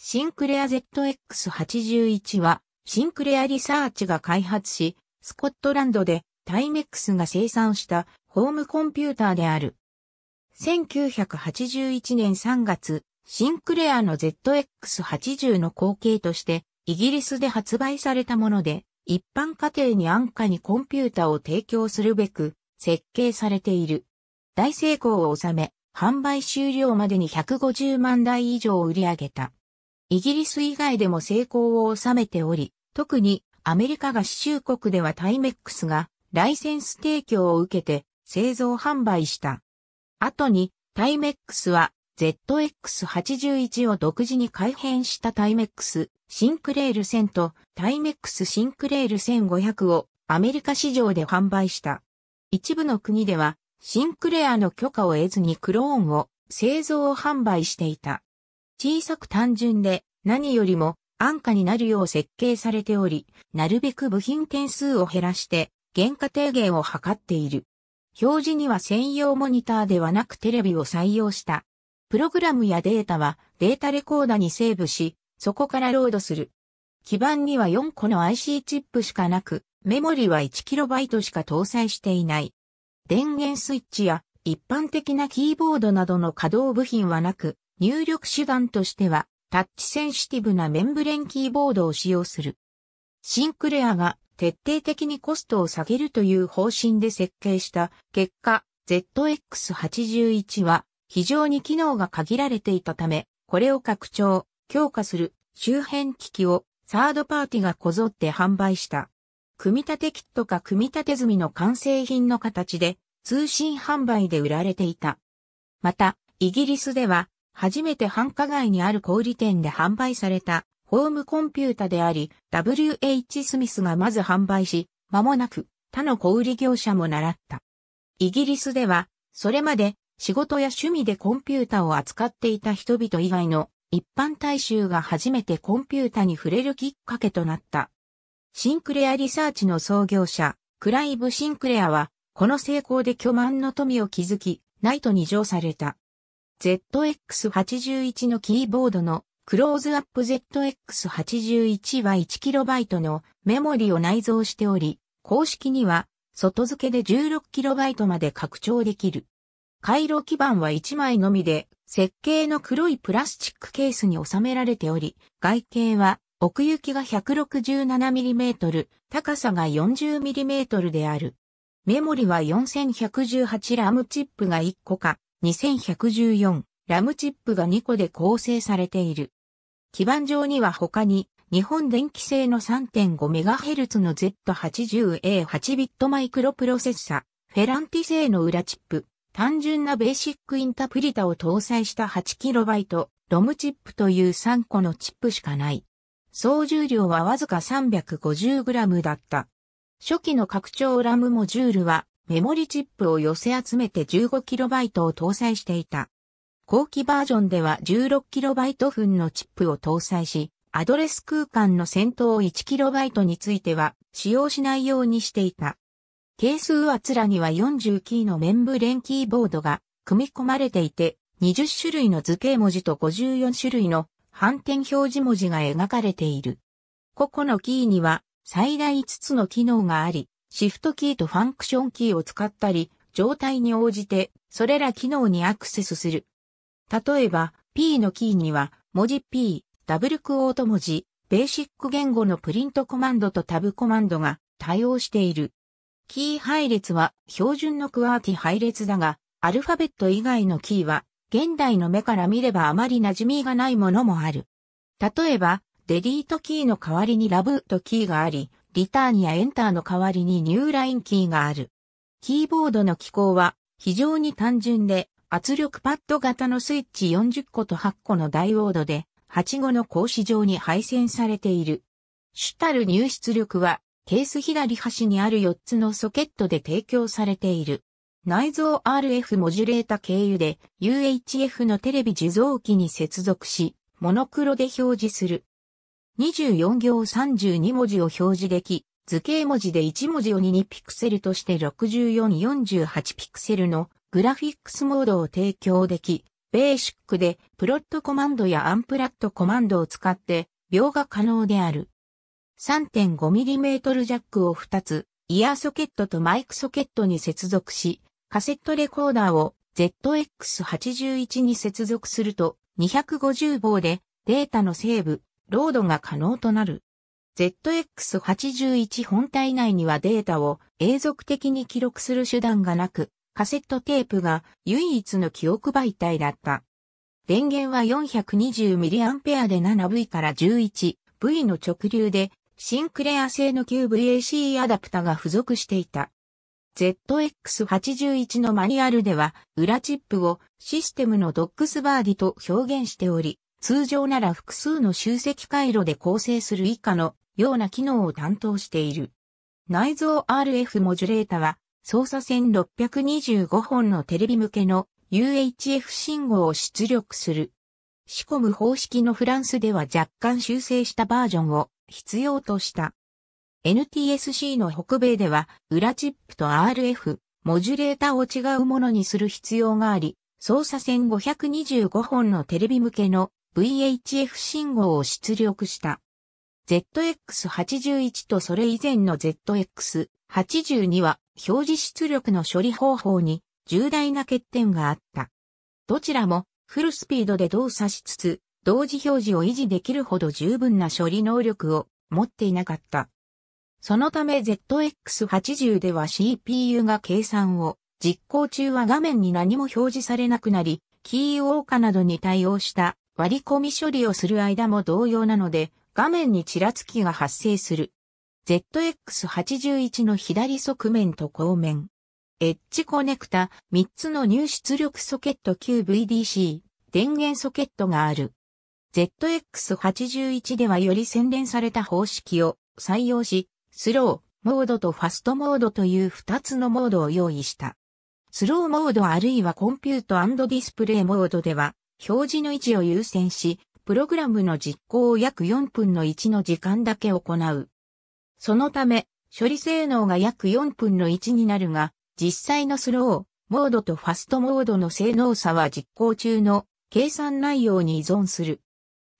シンクレア ZX81 は、シンクレアリサーチが開発し、スコットランドでタイメックスが生産したホームコンピューターである。1981年3月、シンクレアの ZX80 の後継として、イギリスで発売されたもので、一般家庭に安価にコンピュータを提供するべく、設計されている。大成功を収め、販売終了までに150万台以上を売り上げた。イギリス以外でも成功を収めており、特にアメリカ合衆国ではタイメックスがライセンス提供を受けて製造販売した。後にタイメックスは ZX81 を独自に改変したタイメックスシンクレール1000とタイメックスシンクレール1500をアメリカ市場で販売した。一部の国ではシンクレアの許可を得ずにクローンを製造販売していた。小さく単純で何よりも安価になるよう設計されており、なるべく部品点数を減らして原価低減を図っている。表示には専用モニターではなくテレビを採用した。プログラムやデータはデータレコーダにセーブし、そこからロードする。基板には4個の IC チップしかなく、メモリは 1KB しか搭載していない。電源スイッチや一般的なキーボードなどの稼働部品はなく、入力手段としては、タッチセンシティブなメンブレンキーボードを使用する。シンクレアが徹底的にコストを下げるという方針で設計した結果、ZX81 は非常に機能が限られていたため、これを拡張、強化する周辺機器をサードパーティがこぞって販売した。組み立てキットか組み立て済みの完成品の形で通信販売で売られていた。また、イギリスでは初めて繁華街にある小売店で販売されたホームコンピュータであり、WH スミスがまず販売し、間もなく他の小売業者も習った。イギリスでは、それまで仕事や趣味でコンピュータを扱っていた人々以外の一般大衆が初めてコンピュータに触れるきっかけとなった。シンクレアリサーチの創業者、クライブ・シンクレアは、この成功で巨万の富を築き、ナイトに上された。ZX81 のキーボードのクローズアップ ZX81 は 1KB のメモリを内蔵しており、公式には外付けで 16KB まで拡張できる。回路基板は1枚のみで、設計の黒いプラスチックケースに収められており、外径は奥行きが 167mm、高さが 40mm である。メモリは4 1 1 8ラ a ムチップが1個か、2114ラムチップが2個で構成されている。基板上には他に日本電気製の 3.5MHz の Z80A8 ビットマイクロプロセッサ、フェランティ製の裏チップ、単純なベーシックインタプリタを搭載した 8KB、ロムチップという3個のチップしかない。総重量はわずか 350g だった。初期の拡張ラムモジュールはメモリチップを寄せ集めて 15KB を搭載していた。後期バージョンでは 16KB 分のチップを搭載し、アドレス空間の先頭 1KB については使用しないようにしていた。係数はつらには40キーのメンブレンキーボードが組み込まれていて、20種類の図形文字と54種類の反転表示文字が描かれている。個々のキーには最大5つの機能があり、シフトキーとファンクションキーを使ったり、状態に応じて、それら機能にアクセスする。例えば、P のキーには、文字 P、ダブルクオート文字、ベーシック言語のプリントコマンドとタブコマンドが対応している。キー配列は標準のクワーティ配列だが、アルファベット以外のキーは、現代の目から見ればあまり馴染みがないものもある。例えば、デリートキーの代わりにラブーキーがあり、リターンやエンターの代わりにニューラインキーがある。キーボードの機構は非常に単純で圧力パッド型のスイッチ40個と8個のダイオードで8個の格子状に配線されている。主たる入出力はケース左端にある4つのソケットで提供されている。内蔵 RF モジュレータ経由で UHF のテレビ受像機に接続し、モノクロで表示する。24行32文字を表示でき、図形文字で1文字を2ピクセルとして6448ピクセルのグラフィックスモードを提供でき、ベーシックでプロットコマンドやアンプラットコマンドを使って描画可能である。3.5mm ジャックを2つ、イヤーソケットとマイクソケットに接続し、カセットレコーダーを ZX81 に接続すると250棒でデータのセーブ、ロードが可能となる。ZX81 本体内にはデータを永続的に記録する手段がなく、カセットテープが唯一の記憶媒体だった。電源は 420mA で 7V から 11V の直流で、シンクレア製の QVAC アダプタが付属していた。ZX81 のマニュアルでは、裏チップをシステムのドックスバーディと表現しており、通常なら複数の集積回路で構成する以下のような機能を担当している。内蔵 RF モジュレータは操作線625本のテレビ向けの UHF 信号を出力する。仕込む方式のフランスでは若干修正したバージョンを必要とした。NTSC の北米では裏チップと RF、モジュレータを違うものにする必要があり、操作線525本のテレビ向けの VHF 信号を出力した。ZX81 とそれ以前の ZX82 は表示出力の処理方法に重大な欠点があった。どちらもフルスピードで動作しつつ、同時表示を維持できるほど十分な処理能力を持っていなかった。そのため ZX80 では CPU が計算を実行中は画面に何も表示されなくなり、キーウォーカなどに対応した割り込み処理をする間も同様なので、画面にちらつきが発生する。ZX81 の左側面と後面。エッジコネクタ、3つの入出力ソケット QVDC、電源ソケットがある。ZX81 ではより洗練された方式を採用し、スロー、モードとファストモードという2つのモードを用意した。スローモードあるいはコンピュートディスプレイモードでは、表示の位置を優先し、プログラムの実行を約4分の1の時間だけ行う。そのため、処理性能が約4分の1になるが、実際のスロー、モードとファストモードの性能差は実行中の計算内容に依存する。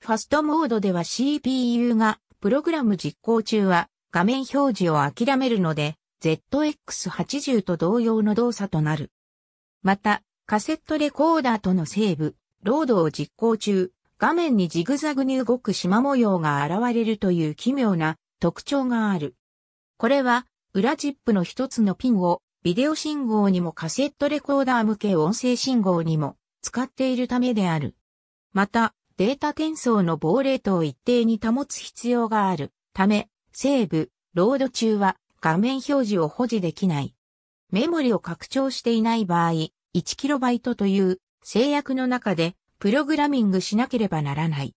ファストモードでは CPU がプログラム実行中は画面表示を諦めるので ZX80 と同様の動作となる。また、カセットレコーダーとのセーブ、ロードを実行中、画面にジグザグに動く縞模様が現れるという奇妙な特徴がある。これは、裏チップの一つのピンを、ビデオ信号にもカセットレコーダー向け音声信号にも使っているためである。また、データ転送の防レートを一定に保つ必要があるため、セーブ、ロード中は画面表示を保持できない。メモリを拡張していない場合、1KB という制約の中でプログラミングしなければならない。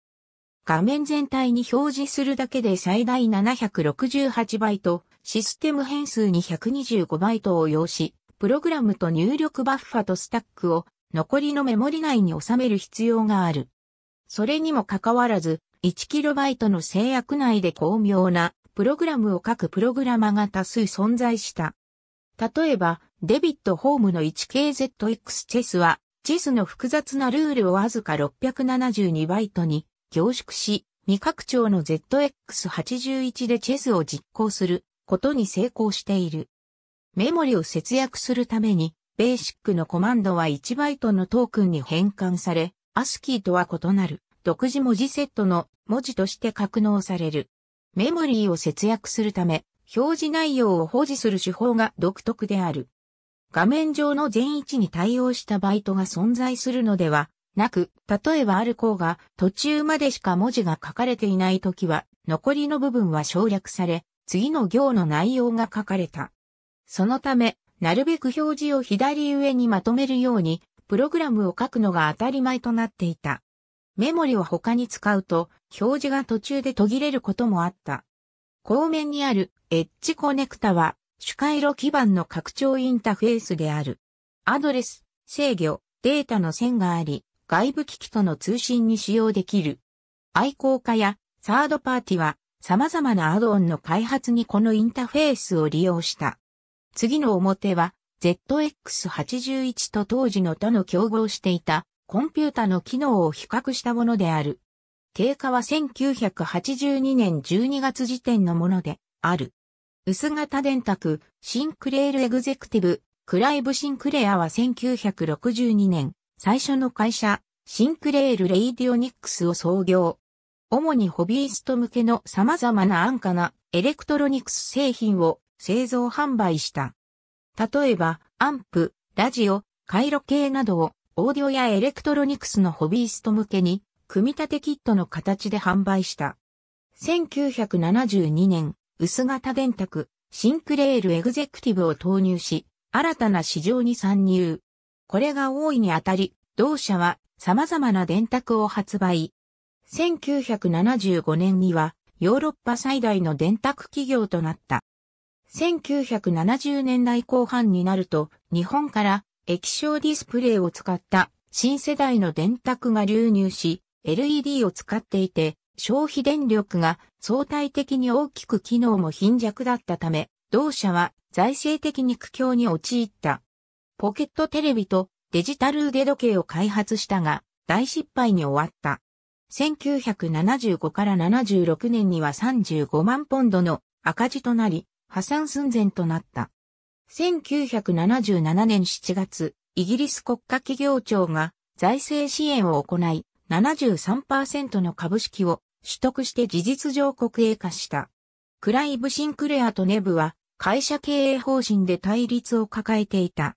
画面全体に表示するだけで最大768バイト、システム変数に125バイトを要し、プログラムと入力バッファとスタックを残りのメモリ内に収める必要がある。それにもかかわらず、1イトの制約内で巧妙なプログラムを書くプログラマが多数存在した。例えば、デビット・ホームの 1KZX チェスはチェスの複雑なルールをわずか672バイトに凝縮し、未拡張の ZX81 でチェスを実行することに成功している。メモリを節約するために、ベーシックのコマンドは1バイトのトークンに変換され、アスキーとは異なる独自文字セットの文字として格納される。メモリーを節約するため、表示内容を保持する手法が独特である。画面上の全位置に対応したバイトが存在するのではなく、例えばある項が途中までしか文字が書かれていないときは、残りの部分は省略され、次の行の内容が書かれた。そのため、なるべく表示を左上にまとめるように、プログラムを書くのが当たり前となっていた。メモリを他に使うと、表示が途中で途切れることもあった。後面にあるエッジコネクタは、主回路基盤の拡張インターフェースである。アドレス、制御、データの線があり、外部機器との通信に使用できる。愛好家やサードパーティは様々なアドオンの開発にこのインターフェースを利用した。次の表は ZX81 と当時の他の競合していたコンピュータの機能を比較したものである。定価は1982年12月時点のものである。薄型電卓、シンクレールエグゼクティブ、クライブ・シンクレアは1962年、最初の会社、シンクレール・レイディオニックスを創業。主にホビースト向けの様々な安価なエレクトロニクス製品を製造販売した。例えば、アンプ、ラジオ、回路系などをオーディオやエレクトロニクスのホビースト向けに組み立てキットの形で販売した。1972年、薄型電卓、シンクレールエグゼクティブを投入し、新たな市場に参入。これが大いにあたり、同社は様々な電卓を発売。1975年にはヨーロッパ最大の電卓企業となった。1970年代後半になると日本から液晶ディスプレイを使った新世代の電卓が流入し、LED を使っていて消費電力が相対的に大きく機能も貧弱だったため、同社は財政的に苦境に陥った。ポケットテレビとデジタル腕時計を開発したが、大失敗に終わった。1975から76年には35万ポンドの赤字となり、破産寸前となった。1977年7月、イギリス国家企業庁が財政支援を行い、73%の株式を取得して事実上国営化した。クライブ・シンクレアとネブは会社経営方針で対立を抱えていた。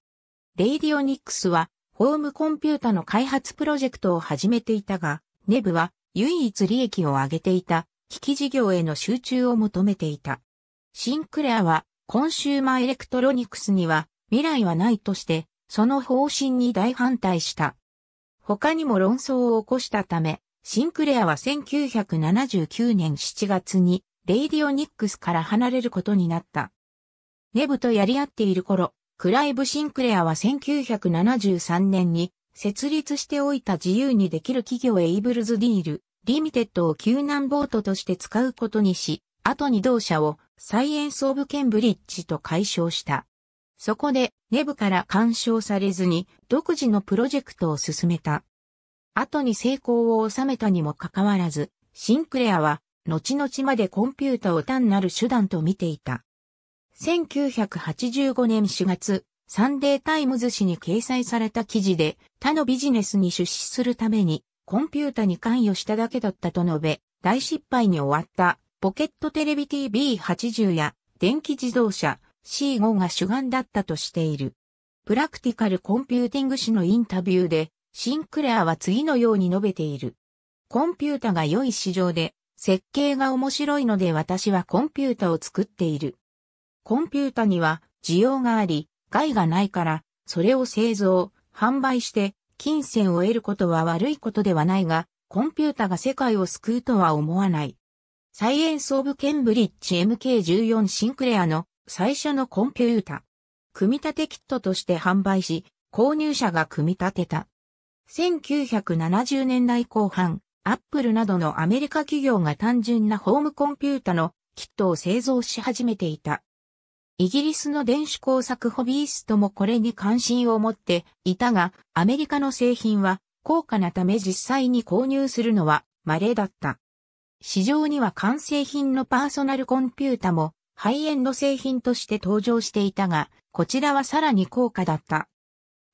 レイディオニックスはホームコンピュータの開発プロジェクトを始めていたが、ネブは唯一利益を上げていた機器事業への集中を求めていた。シンクレアはコンシューマーエレクトロニクスには未来はないとして、その方針に大反対した。他にも論争を起こしたため、シンクレアは1979年7月に、レイディオニックスから離れることになった。ネブとやり合っている頃、クライブ・シンクレアは1973年に、設立しておいた自由にできる企業エイブルズディール、リミテッドを救難ボートとして使うことにし、後に同社をサイエンス・オブ・ケンブリッジと解消した。そこで、ネブから干渉されずに独自のプロジェクトを進めた。後に成功を収めたにもかかわらず、シンクレアは、後々までコンピュータを単なる手段と見ていた。1985年4月、サンデータイムズ紙に掲載された記事で、他のビジネスに出資するために、コンピュータに関与しただけだったと述べ、大失敗に終わった、ポケットテレビ TV80 や、電気自動車 C5 が主眼だったとしている。プラクティカルコンピューティング誌のインタビューで、シンクレアは次のように述べている。コンピュータが良い市場で、設計が面白いので私はコンピュータを作っている。コンピュータには需要があり、害がないから、それを製造、販売して、金銭を得ることは悪いことではないが、コンピュータが世界を救うとは思わない。サイエンス・オブ・ケンブリッジ MK14 シンクレアの最初のコンピュータ。組み立てキットとして販売し、購入者が組み立てた。1970年代後半、アップルなどのアメリカ企業が単純なホームコンピュータのキットを製造し始めていた。イギリスの電子工作ホビーストもこれに関心を持っていたが、アメリカの製品は高価なため実際に購入するのは稀だった。市場には完成品のパーソナルコンピュータもハイエンド製品として登場していたが、こちらはさらに高価だった。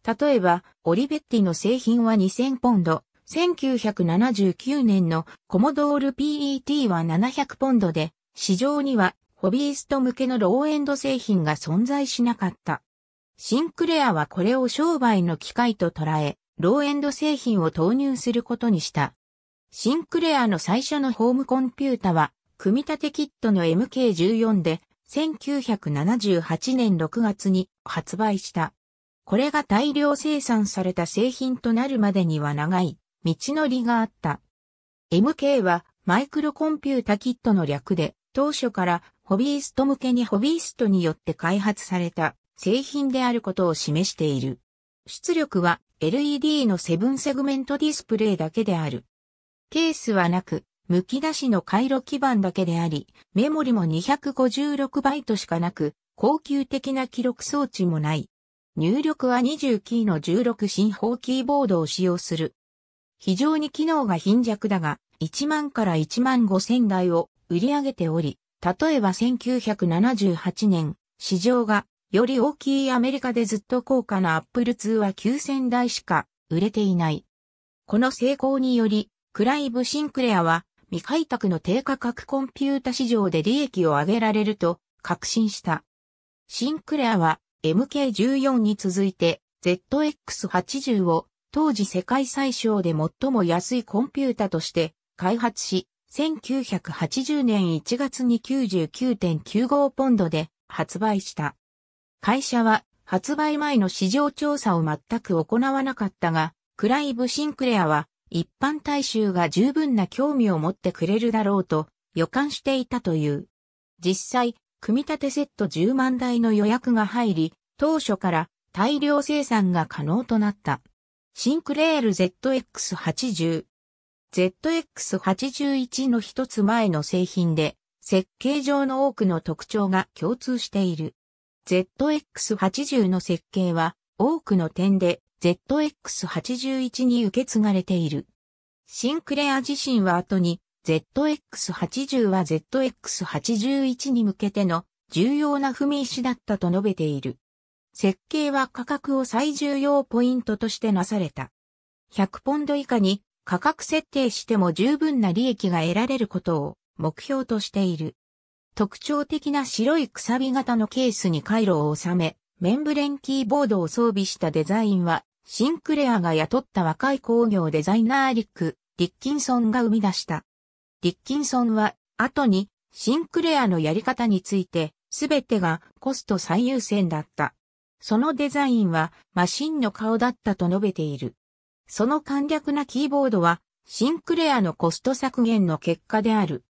例えば、オリベッティの製品は2000ポンド、1979年のコモドール PET は700ポンドで、市場にはホビースト向けのローエンド製品が存在しなかった。シンクレアはこれを商売の機会と捉え、ローエンド製品を投入することにした。シンクレアの最初のホームコンピュータは、組み立てキットの MK14 で、1978年6月に発売した。これが大量生産された製品となるまでには長い道のりがあった。MK はマイクロコンピュータキットの略で、当初からホビースト向けにホビーストによって開発された製品であることを示している。出力は LED のセブンセグメントディスプレイだけである。ケースはなく、剥き出しの回路基板だけであり、メモリも256バイトしかなく、高級的な記録装置もない。入力は20キーの16進法キーボードを使用する。非常に機能が貧弱だが、1万から1万5千台を売り上げており、例えば1978年、市場がより大きいアメリカでずっと高価な Apple II は9千台しか売れていない。この成功により、クライブ・シンクレアは未開拓の低価格コンピュータ市場で利益を上げられると確信した。シンクレアは MK14 に続いて ZX80 を当時世界最小で最も安いコンピュータとして開発し、1980年1月に99.95ポンドで発売した。会社は発売前の市場調査を全く行わなかったが、クライブ・シンクレアは一般大衆が十分な興味を持ってくれるだろうと予感していたという。実際、組み立てセット10万台の予約が入り、当初から大量生産が可能となった。シンクレール ZX80。ZX81 の一つ前の製品で、設計上の多くの特徴が共通している。ZX80 の設計は、多くの点で ZX81 に受け継がれている。シンクレア自身は後に ZX80 は ZX81 に向けての重要な踏み石だったと述べている。設計は価格を最重要ポイントとしてなされた。100ポンド以下に価格設定しても十分な利益が得られることを目標としている。特徴的な白いくさび型のケースに回路を収め、メンブレンキーボードを装備したデザインは、シンクレアが雇った若い工業デザイナーリック・リッキンソンが生み出した。ディッキンソンは、後に、シンクレアのやり方について、すべてがコスト最優先だった。そのデザインはマシンの顔だったと述べている。その簡略なキーボードは、シンクレアのコスト削減の結果である。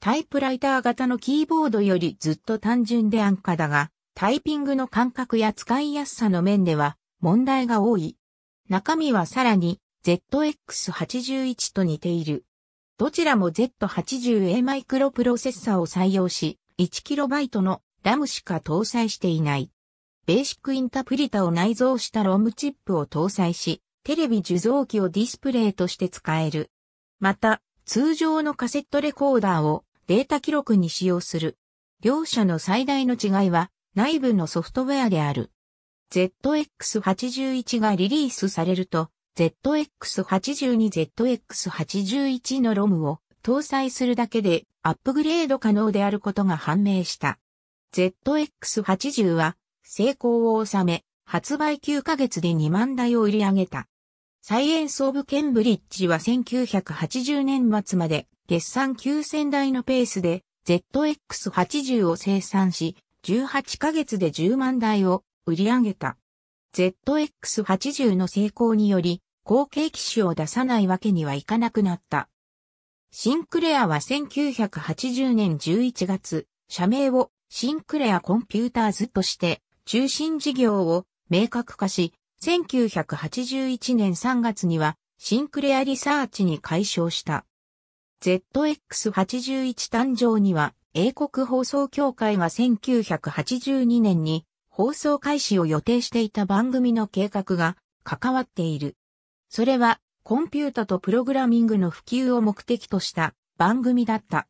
タイプライター型のキーボードよりずっと単純で安価だが、タイピングの感覚や使いやすさの面では問題が多い。中身はさらに ZX81 と似ている。どちらも Z80A マイクロプロセッサを採用し、1KB のラムしか搭載していない。ベーシックインタプリタを内蔵したロムチップを搭載し、テレビ受像機をディスプレイとして使える。また、通常のカセットレコーダーをデータ記録に使用する。両者の最大の違いは内部のソフトウェアである。ZX81 がリリースされると ZX82ZX81 のロムを搭載するだけでアップグレード可能であることが判明した。ZX80 は成功を収め、発売9ヶ月で2万台を売り上げた。サイエンス・オブ・ケンブリッジは1980年末まで月産9000台のペースで ZX80 を生産し、18ヶ月で10万台を売り上げた。ZX80 の成功により、後継機種を出さないわけにはいかなくなった。シンクレアは1980年11月、社名をシンクレアコンピューターズとして中心事業を明確化し、1981年3月にはシンクレアリサーチに解消した。ZX81 誕生には英国放送協会が1982年に放送開始を予定していた番組の計画が関わっている。それは、コンピュータとプログラミングの普及を目的とした番組だった。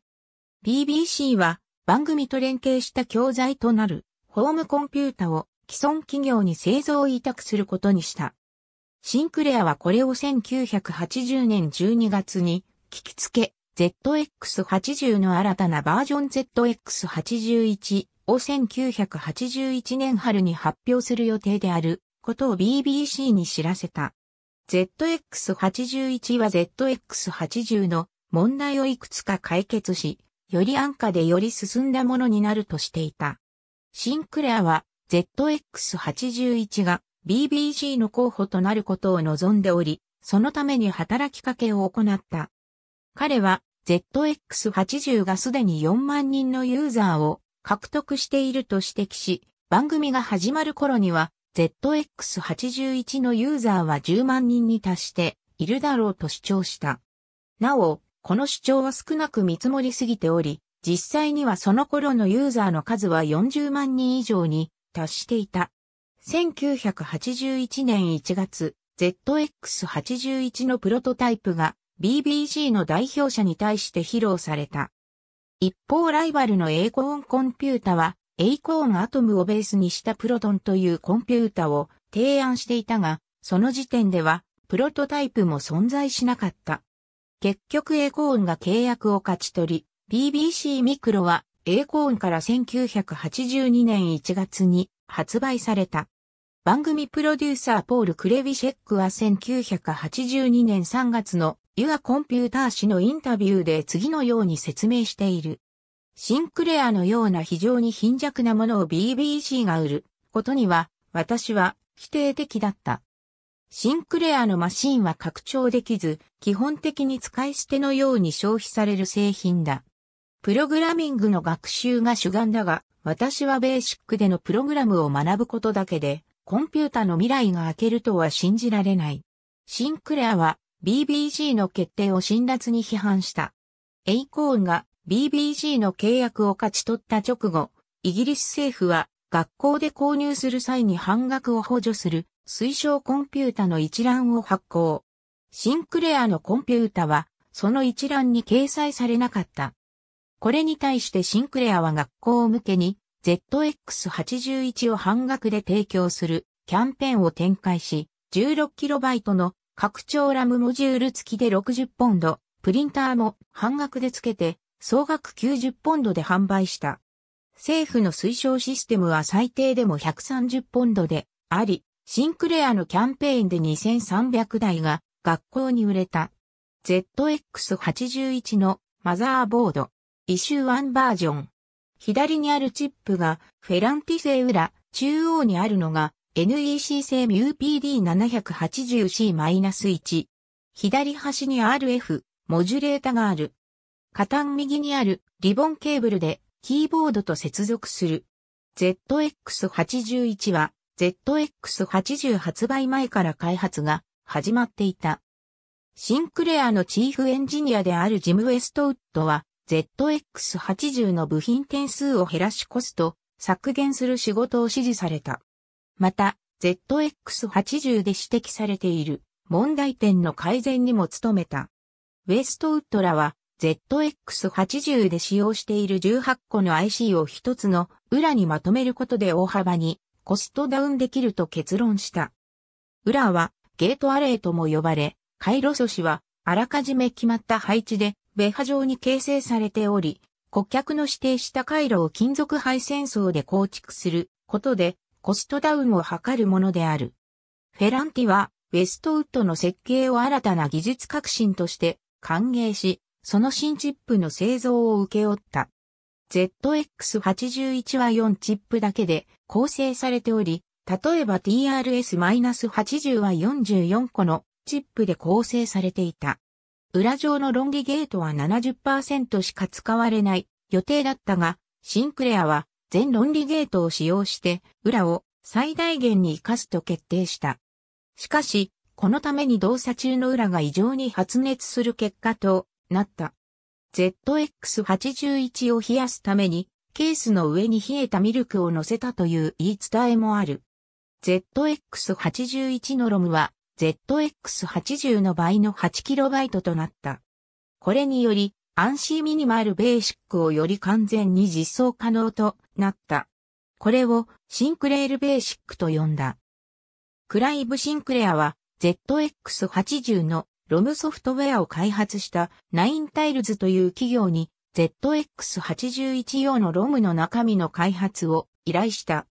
BBC は番組と連携した教材となるホームコンピュータを既存企業に製造委託することにした。シンクレアはこれを1980年12月に聞きつけ ZX80 の新たなバージョン ZX81 を1981年春に発表する予定であることを BBC に知らせた。ZX81 は ZX80 の問題をいくつか解決し、より安価でより進んだものになるとしていた。シンクレアは ZX81 が b b c の候補となることを望んでおり、そのために働きかけを行った。彼は ZX80 がすでに4万人のユーザーを獲得していると指摘し、番組が始まる頃には ZX81 のユーザーは10万人に達しているだろうと主張した。なお、この主張は少なく見積もりすぎており、実際にはその頃のユーザーの数は40万人以上に達していた。1981年1月、ZX81 のプロトタイプが BBC の代表者に対して披露された。一方ライバルの英語音コンピュータはエイコーンアトムをベースにしたプロトンというコンピュータを提案していたが、その時点ではプロトタイプも存在しなかった。結局エイコーンが契約を勝ち取り、BBC ミクロはエイコーンから1982年1月に発売された。番組プロデューサーポール・クレビシェックは1982年3月のユアコンピューター誌のインタビューで次のように説明している。シンクレアのような非常に貧弱なものを BBC が売ることには私は否定的だった。シンクレアのマシンは拡張できず、基本的に使い捨てのように消費される製品だ。プログラミングの学習が主眼だが、私はベーシックでのプログラムを学ぶことだけで、コンピュータの未来が明けるとは信じられない。シンクレアは BBC の決定を辛辣に批判した。エイコーンが BBC の契約を勝ち取った直後、イギリス政府は学校で購入する際に半額を補助する推奨コンピュータの一覧を発行。シンクレアのコンピュータはその一覧に掲載されなかった。これに対してシンクレアは学校向けに ZX81 を半額で提供するキャンペーンを展開し、16KB の拡張ラムモジュール付きで60ポンド、プリンターも半額で付けて総額90ポンドで販売した。政府の推奨システムは最低でも130ポンドであり、シンクレアのキャンペーンで2300台が学校に売れた。ZX81 のマザーボード、イシュー1バージョン。左にあるチップがフェランティ製裏、中央にあるのが NEC 製 MUPD780C-1。左端に RF、モジュレータがある。下端右にあるリボンケーブルでキーボードと接続する。ZX81 は ZX80 発売前から開発が始まっていた。シンクレアのチーフエンジニアであるジム・ウェストウッドは ZX80 の部品点数を減らしコスト削減する仕事を指示された。また ZX80 で指摘されている問題点の改善にも努めた。ウェストウッドらは ZX80 で使用している18個の IC を一つの裏にまとめることで大幅にコストダウンできると結論した。裏はゲートアレイとも呼ばれ、回路素子はあらかじめ決まった配置でベハ状に形成されており、顧客の指定した回路を金属配線層で構築することでコストダウンを図るものである。フェランティはウェストウッドの設計を新たな技術革新として歓迎し、その新チップの製造を請け負った。ZX81 は4チップだけで構成されており、例えば TRS-80 は44個のチップで構成されていた。裏上の論理ゲートは70%しか使われない予定だったが、シンクレアは全論理ゲートを使用して裏を最大限に活かすと決定した。しかし、このために動作中の裏が異常に発熱する結果となった。ZX81 を冷やすために、ケースの上に冷えたミルクを乗せたという言い伝えもある。ZX81 のロムは ZX80 の倍の 8KB となった。これにより、安心ミニマルベーシックをより完全に実装可能となった。これをシンクレールベーシックと呼んだ。クライブ・シンクレアは ZX80 のロムソフトウェアを開発したナインタイルズという企業に ZX81 用のロムの中身の開発を依頼した。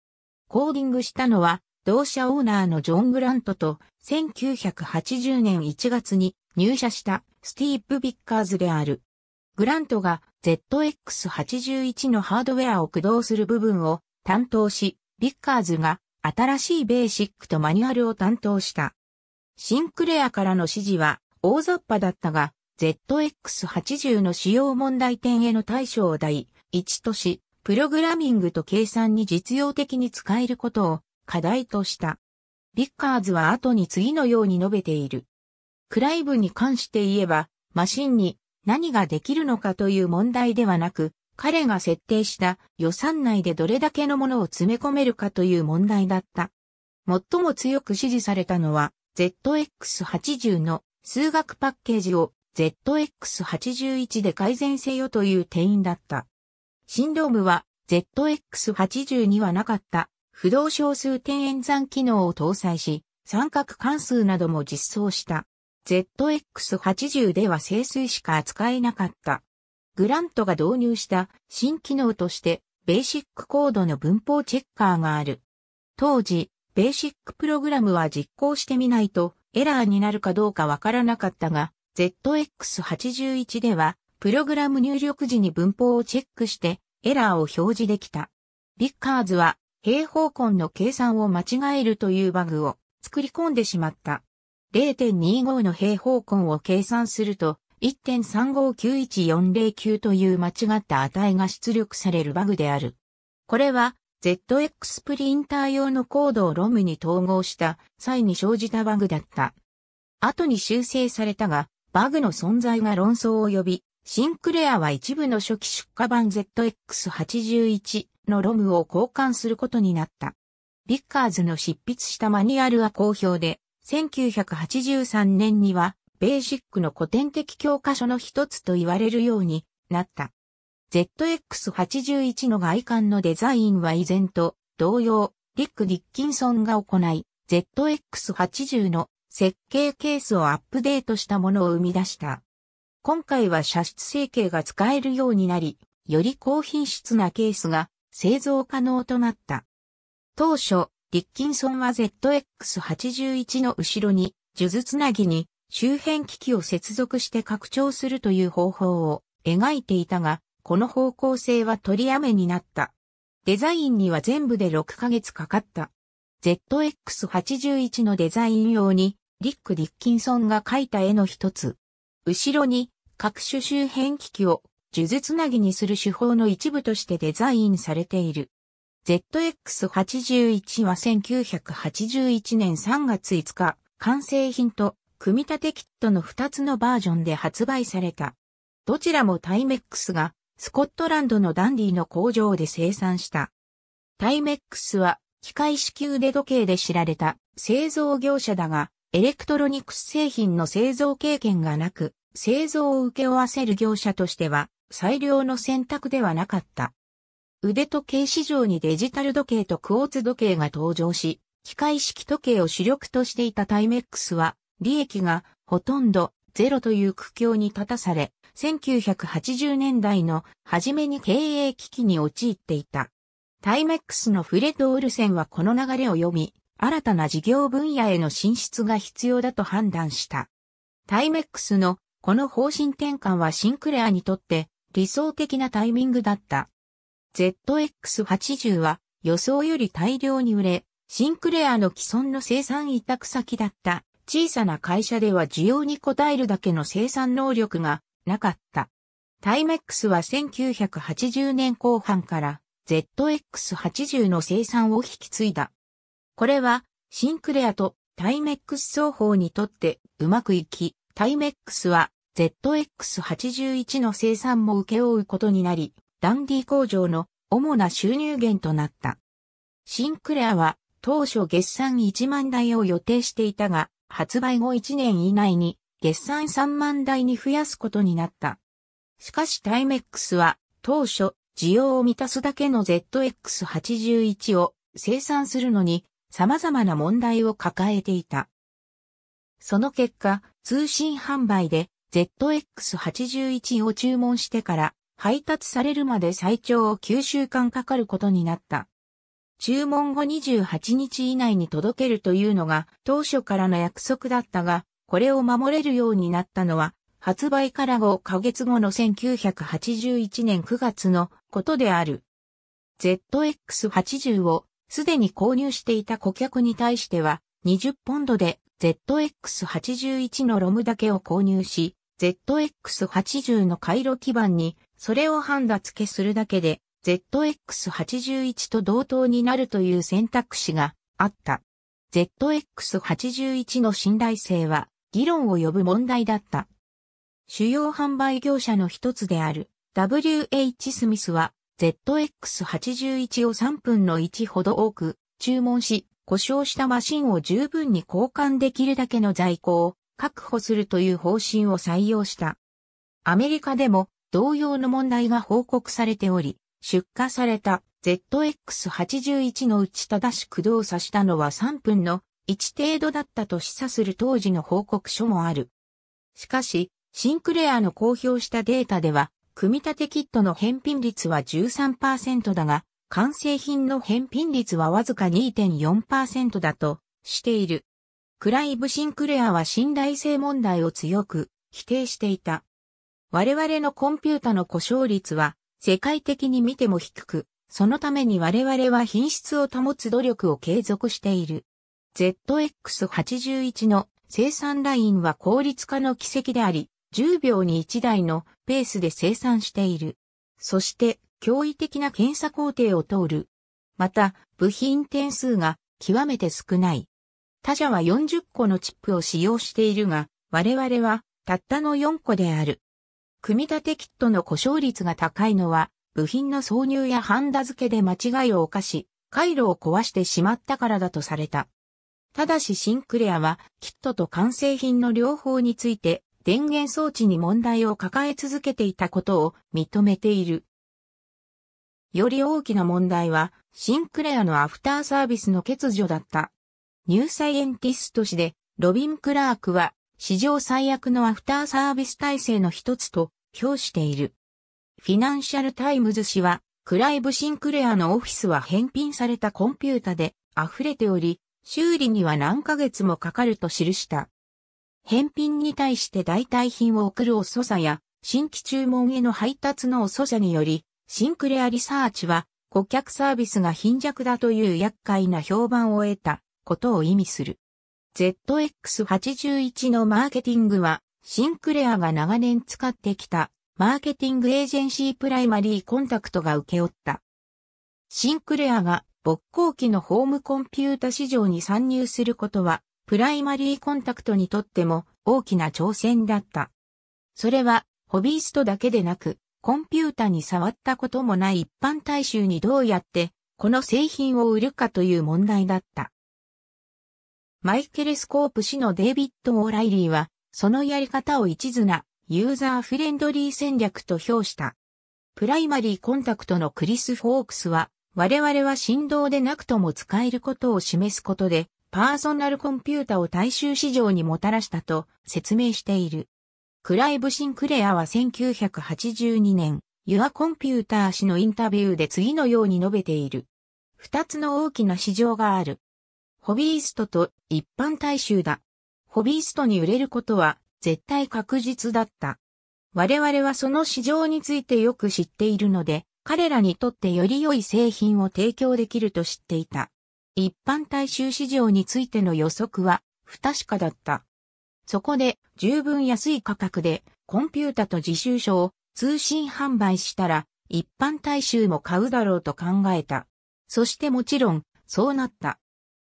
コーディングしたのは同社オーナーのジョン・グラントと1980年1月に入社したスティーブ・ビッカーズである。グラントが ZX81 のハードウェアを駆動する部分を担当し、ビッカーズが新しいベーシックとマニュアルを担当した。シンクレアからの指示は大雑把だったが、ZX80 の使用問題点への対処を第一とし、プログラミングと計算に実用的に使えることを課題とした。ビッカーズは後に次のように述べている。クライブに関して言えば、マシンに何ができるのかという問題ではなく、彼が設定した予算内でどれだけのものを詰め込めるかという問題だった。最も強く支持されたのは、ZX80 の数学パッケージを ZX81 で改善せよという定員だった。振動部は ZX80 にはなかった不動小数点演算機能を搭載し、三角関数なども実装した。ZX80 では整数しか扱えなかった。グラントが導入した新機能として、ベーシックコードの文法チェッカーがある。当時、ベーシックプログラムは実行してみないとエラーになるかどうかわからなかったが、ZX81 では、プログラム入力時に文法をチェックしてエラーを表示できた。ビッカーズは平方根の計算を間違えるというバグを作り込んでしまった。0.25の平方根を計算すると1.3591409という間違った値が出力されるバグである。これは ZX プリンター用のコードを ROM に統合した際に生じたバグだった。後に修正されたが、バグの存在が論争を呼び、シンクレアは一部の初期出荷版 ZX81 の ROM を交換することになった。ビッカーズの執筆したマニュアルは好評で、1983年には、ベーシックの古典的教科書の一つと言われるようになった。ZX81 の外観のデザインは依然と同様、リック・ディッキンソンが行い、ZX80 の設計ケースをアップデートしたものを生み出した。今回は射出成形が使えるようになり、より高品質なケースが製造可能となった。当初、リッキンソンは ZX81 の後ろに、数珠つなぎに周辺機器を接続して拡張するという方法を描いていたが、この方向性は取りやめになった。デザインには全部で6ヶ月かかった。ZX81 のデザイン用に、リック・ディッキンソンが描いた絵の一つ。後ろに、各種周辺機器を、呪術なぎにする手法の一部としてデザインされている。ZX81 は1981年3月5日、完成品と組み立てキットの2つのバージョンで発売された。どちらもタイメックスがスコットランドのダンディの工場で生産した。タイメックスは機械式腕時計で知られた製造業者だが、エレクトロニクス製品の製造経験がなく、製造を請け負わせる業者としては、最良の選択ではなかった。腕時計市場にデジタル時計とクォーツ時計が登場し、機械式時計を主力としていたタイメックスは、利益がほとんどゼロという苦境に立たされ、1980年代の初めに経営危機に陥っていた。タイメックスのフレッド・オルセンはこの流れを読み、新たな事業分野への進出が必要だと判断した。タイメックスのこの方針転換はシンクレアにとって理想的なタイミングだった。ZX80 は予想より大量に売れ、シンクレアの既存の生産委託先だった小さな会社では需要に応えるだけの生産能力がなかった。タイメックスは1980年後半から ZX80 の生産を引き継いだ。これはシンクレアとタイメックス双方にとってうまくいき、タイメックスは ZX81 の生産も請け負うことになり、ダンディ工場の主な収入源となった。シンクレアは当初月産1万台を予定していたが、発売後1年以内に月産3万台に増やすことになった。しかしタイメックスは当初需要を満たすだけの ZX81 を生産するのに様々な問題を抱えていた。その結果、通信販売で ZX81 を注文してから配達されるまで最長9週間かかることになった。注文後28日以内に届けるというのが当初からの約束だったが、これを守れるようになったのは、発売から5ヶ月後の1981年9月のことである。ZX80 をすでに購入していた顧客に対しては、20ポンドで ZX81 のロムだけを購入し、ZX80 の回路基板にそれをハンダ付けするだけで ZX81 と同等になるという選択肢があった。ZX81 の信頼性は議論を呼ぶ問題だった。主要販売業者の一つである WH スミスは ZX81 を3分の1ほど多く注文し、故障したマシンを十分に交換できるだけの在庫を確保するという方針を採用した。アメリカでも同様の問題が報告されており、出荷された ZX81 のうち正しく動作したのは3分の1程度だったと示唆する当時の報告書もある。しかし、シンクレアの公表したデータでは、組み立てキットの返品率は13%だが、完成品の返品率はわずか2.4%だとしている。クライブ・シンクレアは信頼性問題を強く否定していた。我々のコンピュータの故障率は世界的に見ても低く、そのために我々は品質を保つ努力を継続している。ZX81 の生産ラインは効率化の奇跡であり、10秒に1台のペースで生産している。そして、驚異的な検査工程を通る。また、部品点数が極めて少ない。他社は40個のチップを使用しているが、我々はたったの4個である。組み立てキットの故障率が高いのは、部品の挿入やハンダ付けで間違いを犯し、回路を壊してしまったからだとされた。ただしシンクレアはキットと完成品の両方について電源装置に問題を抱え続けていたことを認めている。より大きな問題はシンクレアのアフターサービスの欠如だった。ニューサイエンティスト誌でロビン・クラークは史上最悪のアフターサービス体制の一つと評している。フィナンシャルタイムズ氏はクライブ・シンクレアのオフィスは返品されたコンピュータで溢れており、修理には何ヶ月もかかると記した。返品に対して代替品を送る遅さや、新規注文への配達の遅さにより、シンクレアリサーチは、顧客サービスが貧弱だという厄介な評判を得たことを意味する。ZX81 のマーケティングは、シンクレアが長年使ってきたマーケティングエージェンシープライマリーコンタクトが受け負った。シンクレアが勃興期のホームコンピュータ市場に参入することは、プライマリーコンタクトにとっても大きな挑戦だった。それは、ホビーストだけでなく、コンピュータに触ったこともない一般大衆にどうやって、この製品を売るかという問題だった。マイケルスコープ氏のデイビッド・オーライリーは、そのやり方を一途な、ユーザーフレンドリー戦略と評した。プライマリーコンタクトのクリス・フォークスは、我々は振動でなくとも使えることを示すことで、パーソナルコンピュータを大衆市場にもたらしたと説明している。クライブ・シンクレアは1982年、ユア・コンピューター氏のインタビューで次のように述べている。二つの大きな市場がある。ホビーストと一般大衆だ。ホビーストに売れることは絶対確実だった。我々はその市場についてよく知っているので、彼らにとってより良い製品を提供できると知っていた。一般大衆市場についての予測は不確かだった。そこで十分安い価格でコンピュータと自習書を通信販売したら一般大衆も買うだろうと考えた。そしてもちろんそうなった。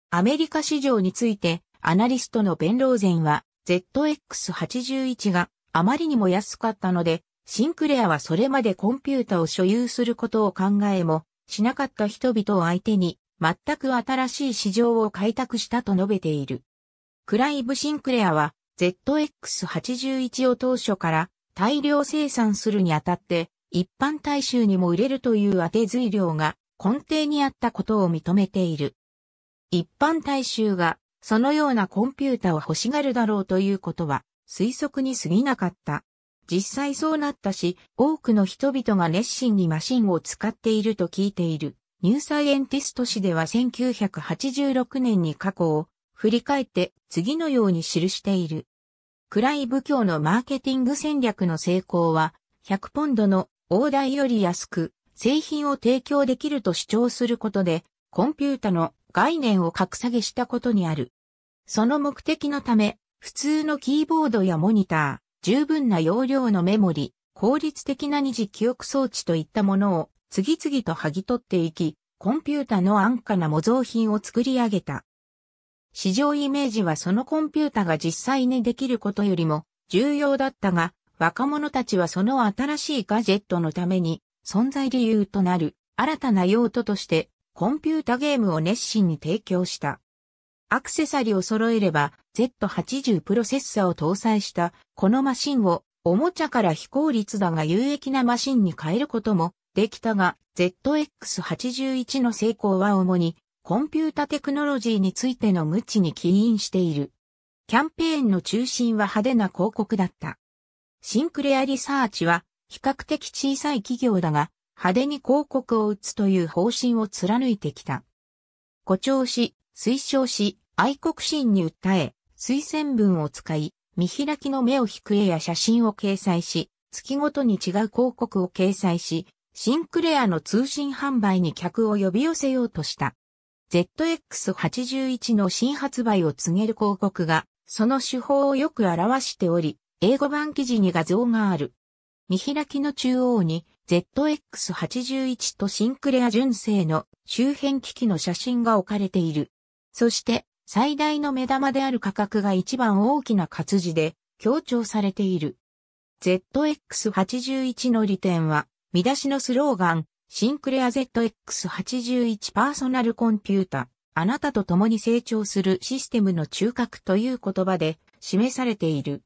アメリカ市場についてアナリストのベンローゼンは ZX81 があまりにも安かったのでシンクレアはそれまでコンピュータを所有することを考えもしなかった人々を相手に全く新しい市場を開拓したと述べている。クライブ・シンクレアは ZX81 を当初から大量生産するにあたって一般大衆にも売れるという当て随量が根底にあったことを認めている。一般大衆がそのようなコンピュータを欲しがるだろうということは推測に過ぎなかった。実際そうなったし、多くの人々が熱心にマシンを使っていると聞いている。ニューサイエンティスト誌では1986年に過去を振り返って次のように記している。暗い部教のマーケティング戦略の成功は100ポンドの大台より安く製品を提供できると主張することでコンピュータの概念を格下げしたことにある。その目的のため普通のキーボードやモニター、十分な容量のメモリ、効率的な二次記憶装置といったものを次々と剥ぎ取っていき、コンピュータの安価な模造品を作り上げた。市場イメージはそのコンピュータが実際にできることよりも重要だったが、若者たちはその新しいガジェットのために存在理由となる新たな用途としてコンピュータゲームを熱心に提供した。アクセサリを揃えれば Z80 プロセッサを搭載したこのマシンをおもちゃから非効率だが有益なマシンに変えることもできたが ZX81 の成功は主にコンピュータテクノロジーについての無知に起因している。キャンペーンの中心は派手な広告だった。シンクレアリサーチは比較的小さい企業だが派手に広告を打つという方針を貫いてきた。誇張し、推奨し、愛国心に訴え、推薦文を使い、見開きの目を引く絵や写真を掲載し、月ごとに違う広告を掲載し、シンクレアの通信販売に客を呼び寄せようとした。ZX81 の新発売を告げる広告が、その手法をよく表しており、英語版記事に画像がある。見開きの中央に ZX81 とシンクレア純正の周辺機器の写真が置かれている。そして最大の目玉である価格が一番大きな活字で強調されている。ZX81 の利点は、見出しのスローガン、シンクレア ZX81 パーソナルコンピュータ、あなたと共に成長するシステムの中核という言葉で示されている。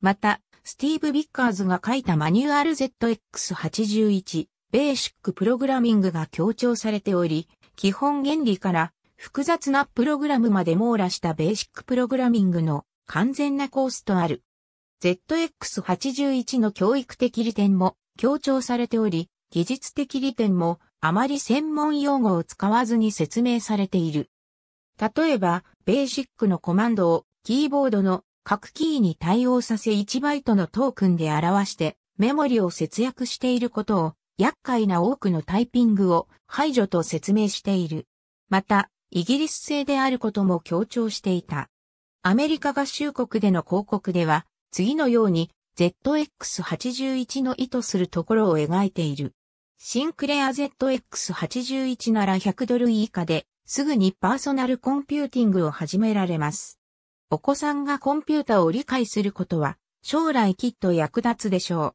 また、スティーブ・ビッカーズが書いたマニュアル ZX81、ベーシックプログラミングが強調されており、基本原理から複雑なプログラムまで網羅したベーシックプログラミングの完全なコースとある。ZX81 の教育的利点も強調されており、技術的利点もあまり専門用語を使わずに説明されている。例えば、ベーシックのコマンドをキーボードの各キーに対応させ1バイトのトークンで表してメモリを節約していることを厄介な多くのタイピングを排除と説明している。また、イギリス製であることも強調していた。アメリカ合衆国での広告では、次のように ZX81 の意図するところを描いている。シンクレア ZX81 なら100ドル以下ですぐにパーソナルコンピューティングを始められます。お子さんがコンピュータを理解することは将来きっと役立つでしょう。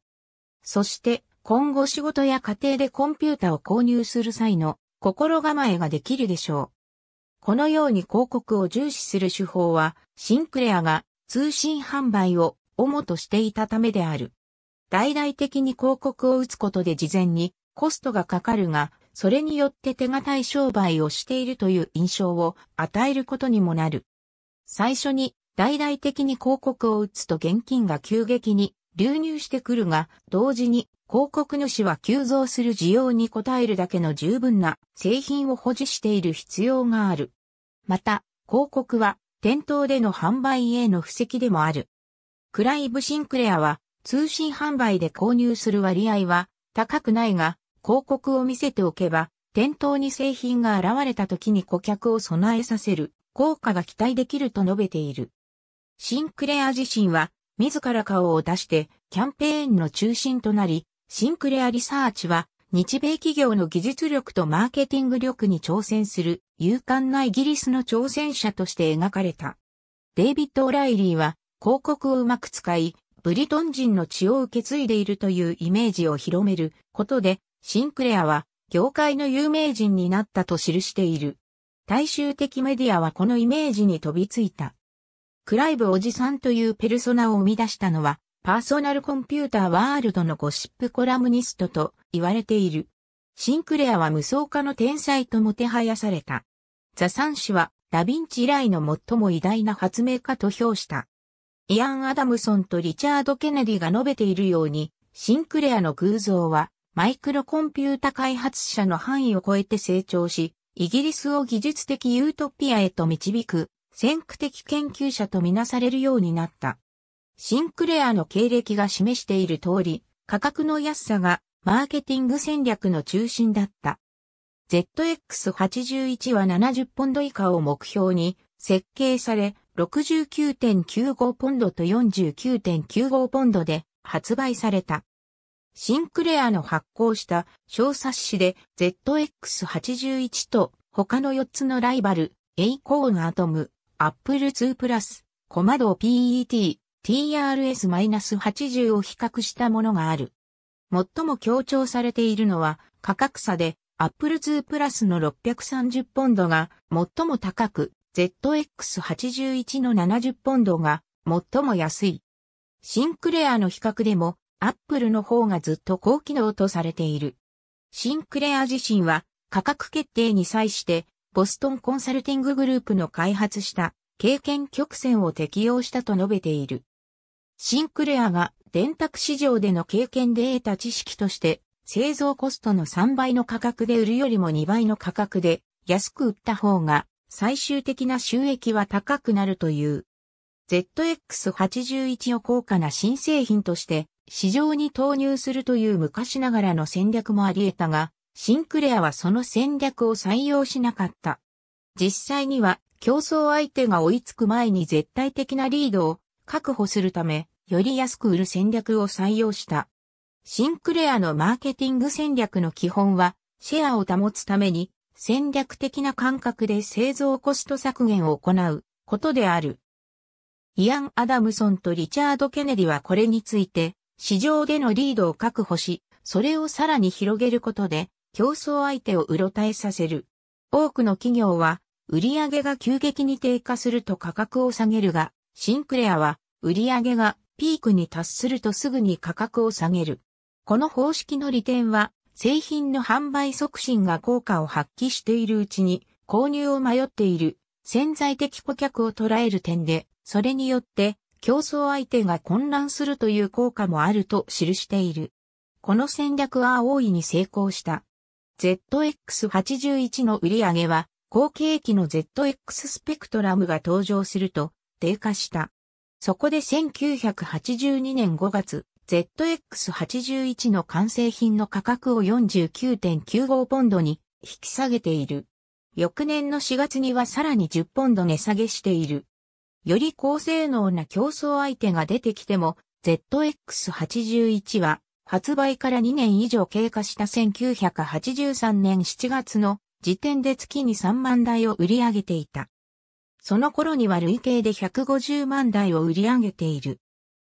そして今後仕事や家庭でコンピュータを購入する際の心構えができるでしょう。このように広告を重視する手法は、シンクレアが通信販売を主としていたためである。大々的に広告を打つことで事前にコストがかかるが、それによって手堅い商売をしているという印象を与えることにもなる。最初に大々的に広告を打つと現金が急激に流入してくるが、同時に広告主は急増する需要に応えるだけの十分な製品を保持している必要がある。また、広告は店頭での販売への布石でもある。クライブ・シンクレアは通信販売で購入する割合は高くないが、広告を見せておけば、店頭に製品が現れた時に顧客を備えさせる効果が期待できると述べている。シンクレア自身は自ら顔を出してキャンペーンの中心となり、シンクレアリサーチは、日米企業の技術力とマーケティング力に挑戦する勇敢なイギリスの挑戦者として描かれた。デイビッド・オライリーは広告をうまく使い、ブリトン人の血を受け継いでいるというイメージを広めることで、シンクレアは業界の有名人になったと記している。大衆的メディアはこのイメージに飛びついた。クライブおじさんというペルソナを生み出したのは、パーソナルコンピューターワールドのゴシップコラムニストと言われている。シンクレアは無双化の天才ともてはやされた。ザサン氏はダヴィンチ以来の最も偉大な発明家と評した。イアン・アダムソンとリチャード・ケネディが述べているように、シンクレアの偶像はマイクロコンピュータ開発者の範囲を超えて成長し、イギリスを技術的ユートピアへと導く、先駆的研究者とみなされるようになった。シンクレアの経歴が示している通り、価格の安さがマーケティング戦略の中心だった。ZX81 は70ポンド以下を目標に設計され、69.95ポンドと49.95ポンドで発売された。シンクレアの発行した小冊子で ZX81 と他の4つのライバル、エイコーンアトム、アップル2プラス、コマド PET、TRS-80 を比較したものがある。最も強調されているのは価格差で Apple II プラスの630ポンドが最も高く ZX81 の70ポンドが最も安い。シンクレアの比較でも Apple の方がずっと高機能とされている。シンクレア自身は価格決定に際してボストンコンサルティンググループの開発した経験曲線を適用したと述べている。シンクレアが電卓市場での経験で得た知識として、製造コストの3倍の価格で売るよりも2倍の価格で安く売った方が最終的な収益は高くなるという。ZX81 を高価な新製品として市場に投入するという昔ながらの戦略もあり得たが、シンクレアはその戦略を採用しなかった。実際には競争相手が追いつく前に絶対的なリードを確保するため、より安く売る戦略を採用した。シンクレアのマーケティング戦略の基本は、シェアを保つために、戦略的な感覚で製造コスト削減を行うことである。イアン・アダムソンとリチャード・ケネディはこれについて、市場でのリードを確保し、それをさらに広げることで、競争相手をうろたえさせる。多くの企業は、売上が急激に低下すると価格を下げるが、シンクレアは、売上がピークに達するとすぐに価格を下げる。この方式の利点は、製品の販売促進が効果を発揮しているうちに、購入を迷っている潜在的顧客を捉える点で、それによって競争相手が混乱するという効果もあると記している。この戦略は大いに成功した。ZX81 の売り上げは、後継機の ZX スペクトラムが登場すると低下した。そこで1982年5月、ZX81 の完成品の価格を49.95ポンドに引き下げている。翌年の4月にはさらに10ポンド値下げしている。より高性能な競争相手が出てきても、ZX81 は発売から2年以上経過した1983年7月の時点で月に3万台を売り上げていた。その頃には累計で150万台を売り上げている。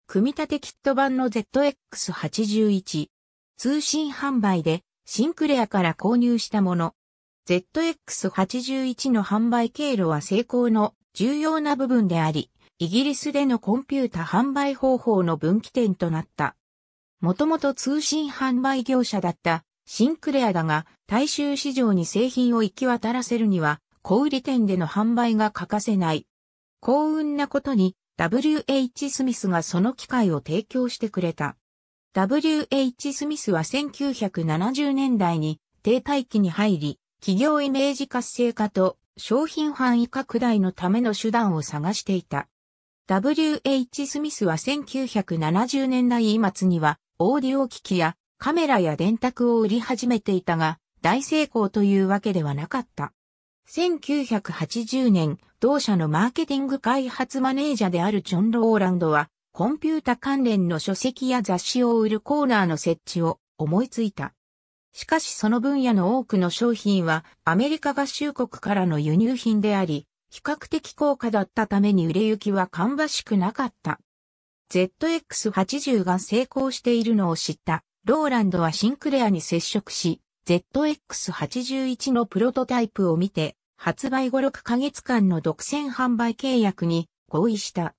組み立てキット版の ZX81。通信販売でシンクレアから購入したもの。ZX81 の販売経路は成功の重要な部分であり、イギリスでのコンピュータ販売方法の分岐点となった。もともと通信販売業者だったシンクレアだが大衆市場に製品を行き渡らせるには小売店での販売が欠かせない。幸運なことに W.H. スミスがその機会を提供してくれた。W.H. スミスは1970年代に停滞期に入り、企業イメージ活性化と商品範囲拡大のための手段を探していた。W.H. スミスは1970年代末にはオーディオ機器やカメラや電卓を売り始めていたが、大成功というわけではなかった。1980年、同社のマーケティング開発マネージャーであるジョン・ローランドは、コンピュータ関連の書籍や雑誌を売るコーナーの設置を思いついた。しかしその分野の多くの商品はアメリカ合衆国からの輸入品であり、比較的高価だったために売れ行きは芳しくなかった。ZX80 が成功しているのを知ったローランドはシンクレアに接触し、ZX81 のプロトタイプを見て発売後6ヶ月間の独占販売契約に合意した。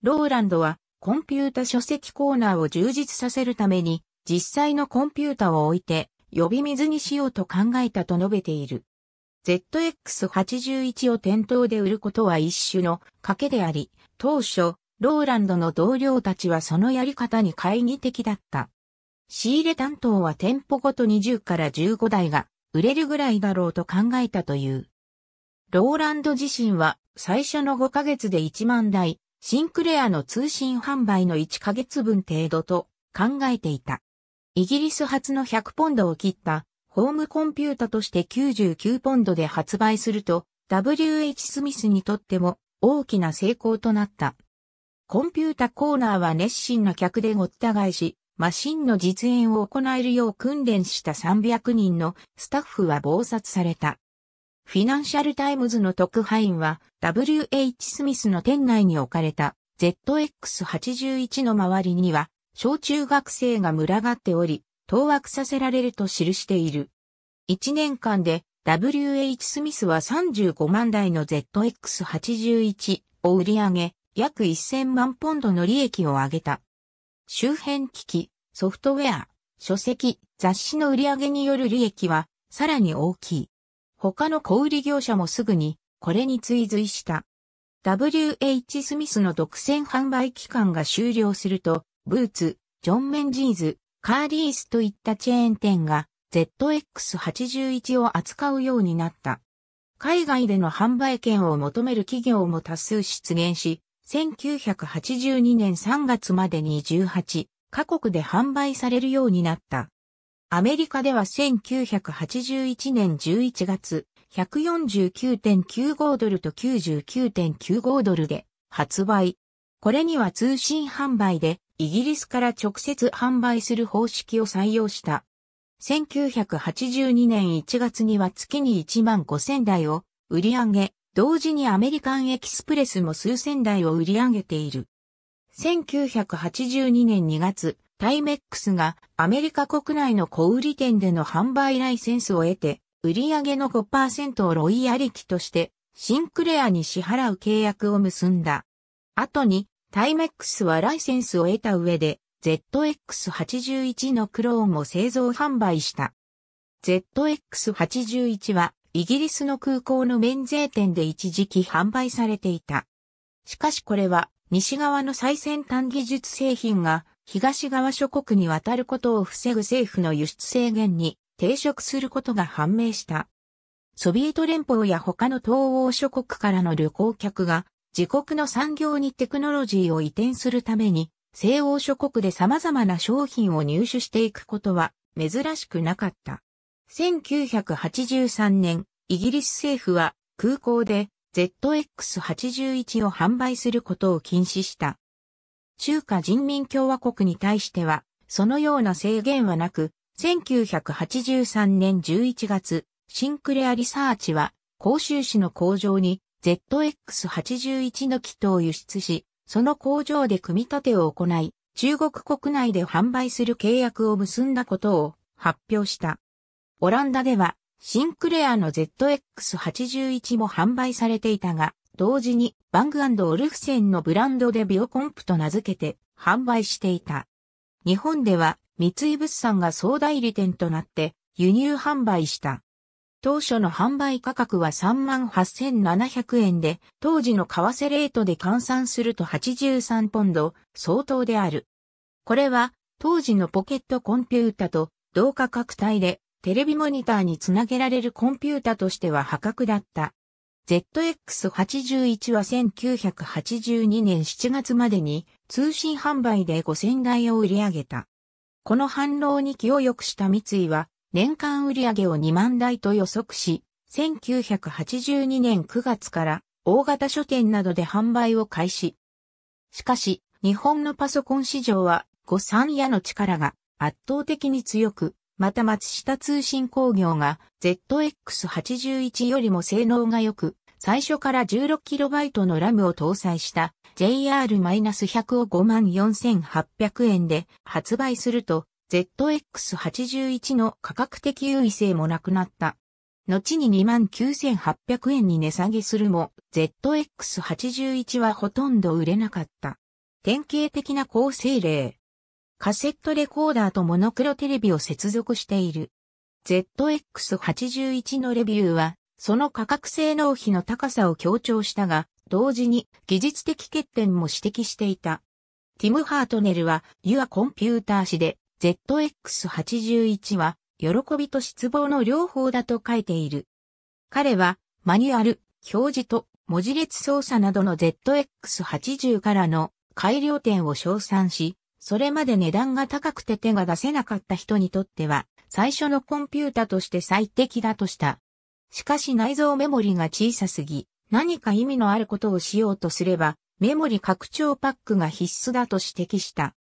ローランドはコンピュータ書籍コーナーを充実させるために実際のコンピュータを置いて呼び水にしようと考えたと述べている。ZX81 を店頭で売ることは一種の賭けであり、当初、ローランドの同僚たちはそのやり方に懐疑的だった。仕入れ担当は店舗ごと20から15台が売れるぐらいだろうと考えたという。ローランド自身は最初の5ヶ月で1万台、シンクレアの通信販売の1ヶ月分程度と考えていた。イギリス初の100ポンドを切ったホームコンピュータとして99ポンドで発売すると WH スミスにとっても大きな成功となった。コンピュータコーナーは熱心な客でごった返し、マシンの実演を行えるよう訓練した300人のスタッフは暴殺された。フィナンシャルタイムズの特派員は WH スミスの店内に置かれた ZX81 の周りには小中学生が群がっており、当惑させられると記している。1年間で WH スミスは35万台の ZX81 を売り上げ、約1000万ポンドの利益を上げた。周辺機器、ソフトウェア、書籍、雑誌の売り上げによる利益はさらに大きい。他の小売業者もすぐにこれに追随した。WH スミスの独占販売期間が終了すると、ブーツ、ジョン・メンジーズ、カーリースといったチェーン店が ZX81 を扱うようになった。海外での販売権を求める企業も多数出現し、1982年3月までに18カ国で販売されるようになった。アメリカでは1981年11月、149.95ドルと99.95ドルで発売。これには通信販売でイギリスから直接販売する方式を採用した。1982年1月には月に1万5000台を売り上げ、同時にアメリカンエキスプレスも数千台を売り上げている。1982年2月、タイメックスがアメリカ国内の小売店での販売ライセンスを得て、売上の5%をロイヤリティとして、シンクレアに支払う契約を結んだ。後に、タイメックスはライセンスを得た上で、ZX81 のクローンを製造販売した。ZX81 は、イギリスの空港の免税店で一時期販売されていた。しかしこれは、西側の最先端技術製品が東側諸国に渡ることを防ぐ政府の輸出制限に抵触することが判明した。ソビエト連邦や他の東欧諸国からの旅行客が自国の産業にテクノロジーを移転するために西欧諸国で様々な商品を入手していくことは珍しくなかった。1983年、イギリス政府は空港で ZX81 を販売することを禁止した。中華人民共和国に対しては、そのような制限はなく、1983年11月、シンクレアリサーチは、広州市の工場に ZX81 の機を輸出し、その工場で組み立てを行い、中国国内で販売する契約を結んだことを発表した。オランダでは、シンクレアの ZX81 も販売されていたが、同時にバングオルフセンのブランドでビオコンプと名付けて販売していた。日本では三井物産が総代理店となって輸入販売した。当初の販売価格は38,700円で、当時の為替レートで換算すると83ポンド相当である。これは当時のポケットコンピュータと同価格帯でテレビモニターにつなげられるコンピュータとしては破格だった。ZX81 は1982年7月までに通信販売で5000台を売り上げた。この反応に気を良くした三井は年間売り上げを2万台と予測し、1982年9月から大型書店などで販売を開始。しかし、日本のパソコン市場は53夜の力が圧倒的に強く、また松下通信工業が ZX81 よりも性能が良く、最初から 16KB のラムを搭載した JR-100 を54,800円で発売すると ZX81 の価格的優位性もなくなった。後に29,800円に値下げするも ZX81 はほとんど売れなかった。典型的な構成例。カセットレコーダーとモノクロテレビを接続している。ZX81 のレビューは、その価格性能比の高さを強調したが、同時に技術的欠点も指摘していた。ティム・ハートネルは、ユア・コンピューター誌で、ZX81 は、喜びと失望の両方だと書いている。彼は、マニュアル、表示と文字列操作などの ZX80 からの改良点を称賛し、それまで値段が高くて手が出せなかった人にとっては、最初のコンピュータとして最適だとした。しかし内蔵メモリが小さすぎ、何か意味のあることをしようとすれば、メモリ拡張パックが必須だと指摘した。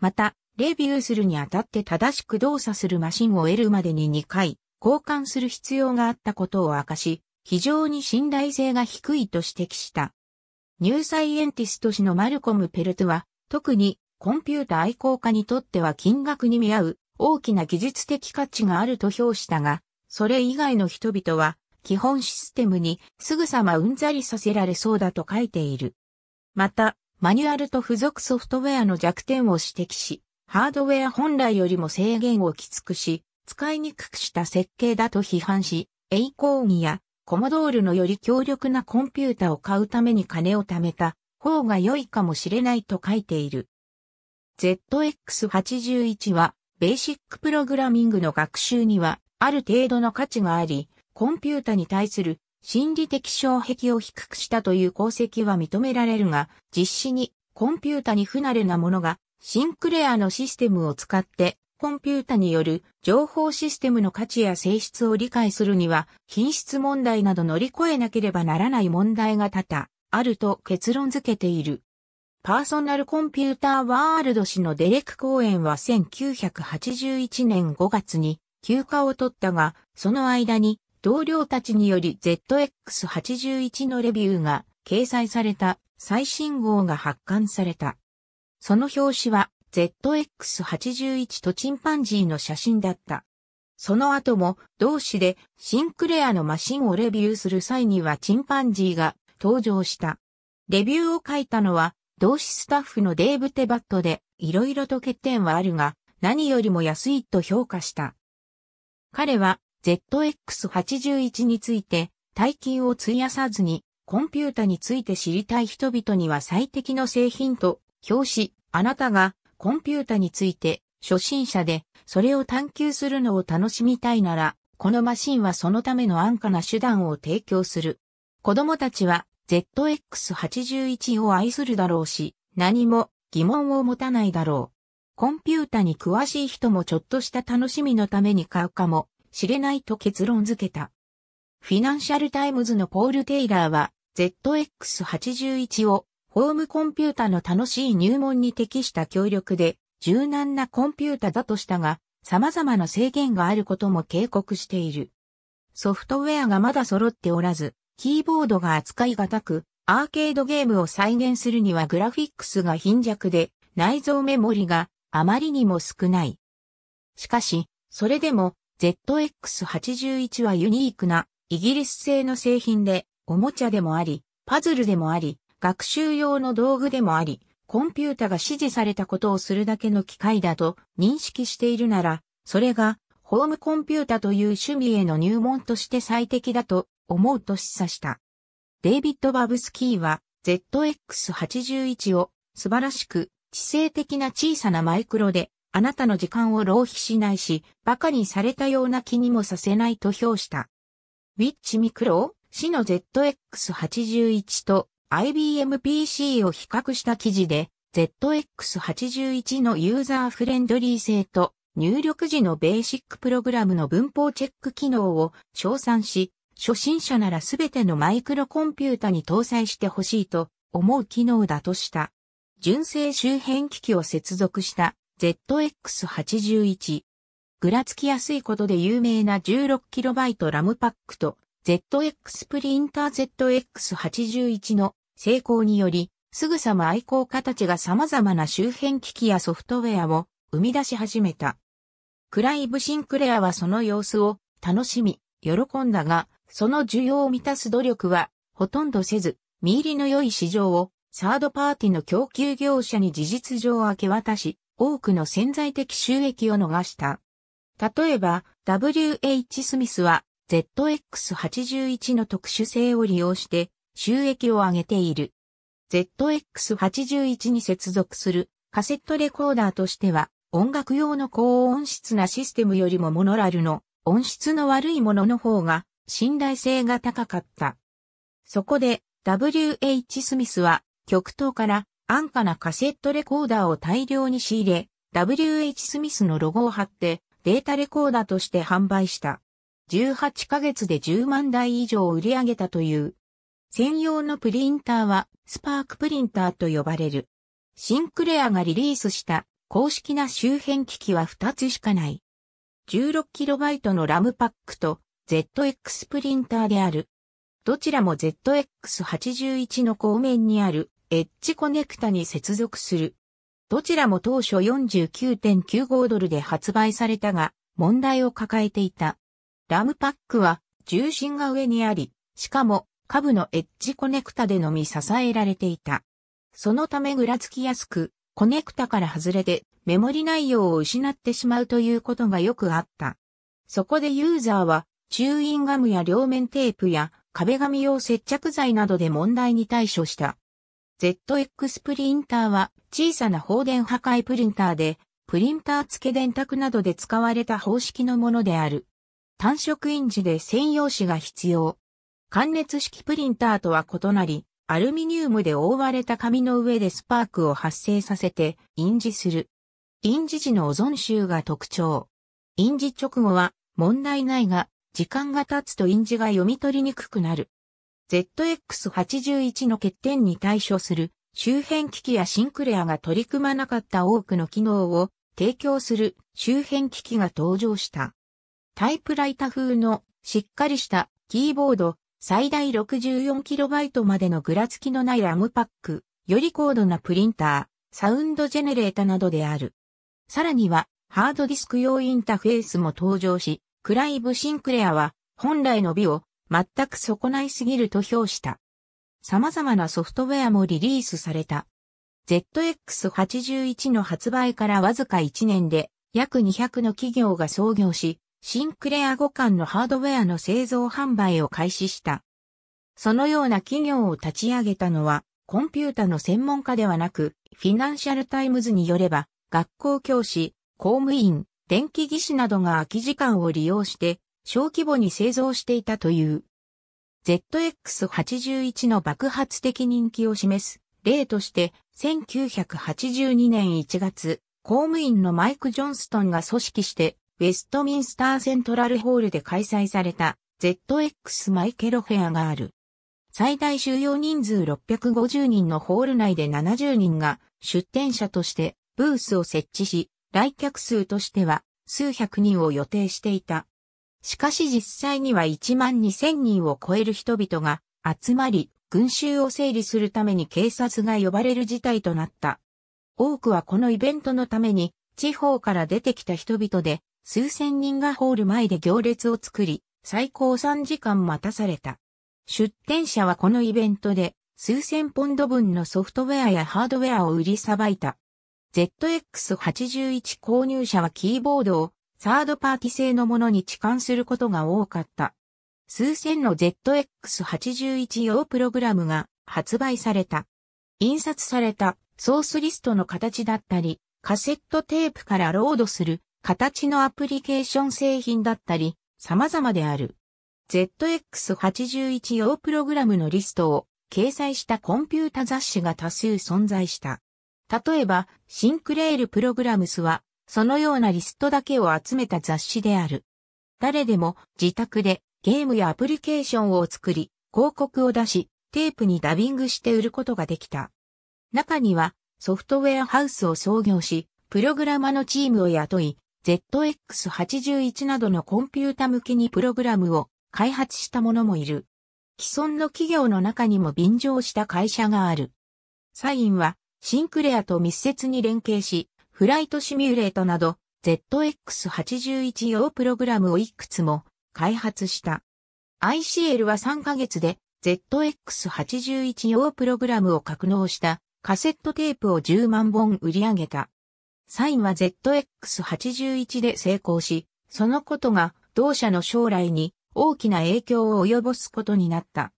また、レビューするにあたって正しく動作するマシンを得るまでに2回、交換する必要があったことを明かし、非常に信頼性が低いと指摘した。ニューサイエンティスト氏のマルコム・ペルトは、特にコンピュータ愛好家にとっては金額に見合う大きな技術的価値があると評したが、それ以外の人々は基本システムにすぐさまうんざりさせられそうだと書いている。また、マニュアルと付属ソフトウェアの弱点を指摘し、ハードウェア本来よりも制限をきつくし、使いにくくした設計だと批判し、エイコーギやコモドールのより強力なコンピュータを買うために金を貯めた方が良いかもしれないと書いている。ZX81 は、ベーシックプログラミングの学習には、ある程度の価値があり、コンピュータに対する心理的障壁を低くしたという功績は認められるが、実施にコンピュータに不慣れなものが、シンクレアのシステムを使って、コンピュータによる情報システムの価値や性質を理解するには、品質問題など乗り越えなければならない問題が多々あると結論付けている。パーソナルコンピューターワールド氏のデレク公演は1981年5月に休暇を取ったが、その間に同僚たちにより ZX81 のレビューが掲載された最新号が発刊された。その表紙は ZX81 とチンパンジーの写真だった。その後も同誌でシンクレアのマシンをレビューする際にはチンパンジーが登場した。レビューを書いたのは同志スタッフのデーブ・テバットで、いろいろと欠点はあるが、何よりも安いと評価した。彼は ZX81 について、大金を費やさずに、コンピュータについて知りたい人々には最適の製品と、表紙、あなたがコンピュータについて初心者で、それを探求するのを楽しみたいなら、このマシンはそのための安価な手段を提供する。子供たちは ZX81 を愛するだろうし、何も疑問を持たないだろう。コンピュータに詳しい人もちょっとした楽しみのために買うかもしれないと結論付けた。フィナンシャルタイムズのポール・テイラーは ZX81 をホームコンピュータの楽しい入門に適した協力で柔軟なコンピュータだとしたが様々な制限があることも警告している。ソフトウェアがまだ揃っておらず、キーボードが扱いがたく、アーケードゲームを再現するにはグラフィックスが貧弱で、内蔵メモリがあまりにも少ない。しかし、それでも ZX81 はユニークなイギリス製の製品で、おもちゃでもあり、パズルでもあり、学習用の道具でもあり、コンピュータが指示されたことをするだけの機械だと認識しているなら、それがホームコンピュータという趣味への入門として最適だと思うと示唆した。デイビッド・バブスキーは ZX81 を素晴らしく知性的な小さなマイクロであなたの時間を浪費しないし、馬鹿にされたような気にもさせないと評した。ウィッチ・ミクロを死の ZX81 と IBM PC を比較した記事で ZX81 のユーザーフレンドリー性と入力時のベーシックプログラムの文法チェック機能を称賛し、初心者ならすべてのマイクロコンピュータに搭載してほしいと思う機能だとした。純正周辺機器を接続した ZX81。ぐらつきやすいことで有名な 16KB ラムパックと ZX プリンター ZX81 の成功により、すぐさま愛好家たちが様々な周辺機器やソフトウェアを生み出し始めた。クライブ・シンクレアはその様子を楽しみ、喜んだが、その需要を満たす努力は、ほとんどせず、見入りの良い市場を、サードパーティの供給業者に事実上明け渡し、多くの潜在的収益を逃した。例えば、WH スミスは ZX81 の特殊性を利用して収益を上げている。ZX81 に接続するカセットレコーダーとしては、音楽用の高音質なシステムよりもモノラルの音質の悪いものの方が信頼性が高かった。そこで W.H. スミスは極東から安価なカセットレコーダーを大量に仕入れ、W.H. スミスのロゴを貼ってデータレコーダーとして販売した。18ヶ月で10万台以上売り上げたという。専用のプリンターはスパークプリンターと呼ばれる。シンクレアがリリースした公式な周辺機器は2つしかない。1 6イトのラムパックと ZX プリンターである。どちらも ZX81 の後面にあるエッジコネクタに接続する。どちらも当初49.95ドルで発売されたが、問題を抱えていた。ラムパックは重心が上にあり、しかも下部のエッジコネクタでのみ支えられていた。そのためぐらつきやすく、コネクタから外れてメモリ内容を失ってしまうということがよくあった。そこでユーザーはチューインガムや両面テープや壁紙用接着剤などで問題に対処した。ZX プリンターは小さな放電破壊プリンターで、プリンター付け電卓などで使われた方式のものである。単色印字で専用紙が必要。関熱式プリンターとは異なり、アルミニウムで覆われた紙の上でスパークを発生させて印字する。印字時のオゾン臭が特徴。印字直後は問題ないが、時間が経つと印字が読み取りにくくなる。ZX81 の欠点に対処する周辺機器やシンクレアが取り組まなかった多くの機能を提供する周辺機器が登場した。タイプライタ風のしっかりしたキーボード最大 64KB までのぐらつきのないラムパック、より高度なプリンター、サウンドジェネレータなどである。さらにはハードディスク用インターフェースも登場し、クライブ・シンクレアは本来の美を全く損ないすぎると評した。様々なソフトウェアもリリースされた。ZX81 の発売からわずか1年で約200の企業が創業し、シンクレア互換のハードウェアの製造販売を開始した。そのような企業を立ち上げたのは、コンピュータの専門家ではなく、フィナンシャルタイムズによれば、学校教師、公務員、電気技師などが空き時間を利用して小規模に製造していたという。ZX81 の爆発的人気を示す例として1982年1月、公務員のマイク・ジョンストンが組織してウェストミンスターセントラルホールで開催された ZX マイケロフェアがある。最大収容人数650人のホール内で70人が出展者としてブースを設置し、来客数としては数百人を予定していた。しかし実際には1万2000人を超える人々が集まり、群衆を整理するために警察が呼ばれる事態となった。多くはこのイベントのために地方から出てきた人々で数千人がホール前で行列を作り、最高3時間待たされた。出店者はこのイベントで数千ポンド分のソフトウェアやハードウェアを売りさばいた。ZX81 購入者はキーボードをサードパーティ製のものに置換することが多かった。数千の ZX81 用プログラムが発売された。印刷されたソースリストの形だったり、カセットテープからロードする形のアプリケーション製品だったり、様々である。ZX81 用プログラムのリストを掲載したコンピュータ雑誌が多数存在した。例えば、シンクレールプログラムスは、そのようなリストだけを集めた雑誌である。誰でも自宅でゲームやアプリケーションを作り、広告を出し、テープにダビングして売ることができた。中にはソフトウェアハウスを創業し、プログラマのチームを雇い、ZX81 などのコンピュータ向けにプログラムを開発したももいる。既存の企業の中にも便乗した会社がある。サインはシンクレアと密接に連携し、フライトシミュレートなど ZX81 用プログラムをいくつも開発した。ICL は3ヶ月で ZX81 用プログラムを格納したカセットテープを10万本売り上げた。サインは ZX81 で成功し、そのことが同社の将来に大きな影響を及ぼすことになった。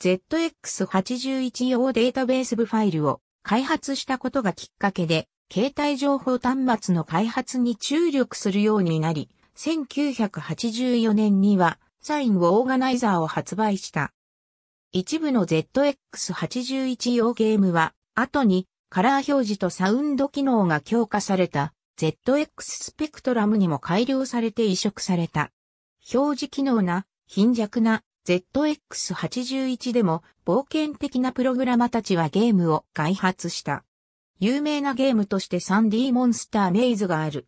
ZX81 用データベース部ファイルを開発したことがきっかけで、携帯情報端末の開発に注力するようになり、1984年には、サインをオーガナイザーを発売した。一部の ZX81 用ゲームは、後にカラー表示とサウンド機能が強化された ZX スペクトラムにも改良されて移植された。表示機能な貧弱な ZX81 でも冒険的なプログラマたちはゲームを開発した。有名なゲームとして 3D モンスターメイズがある。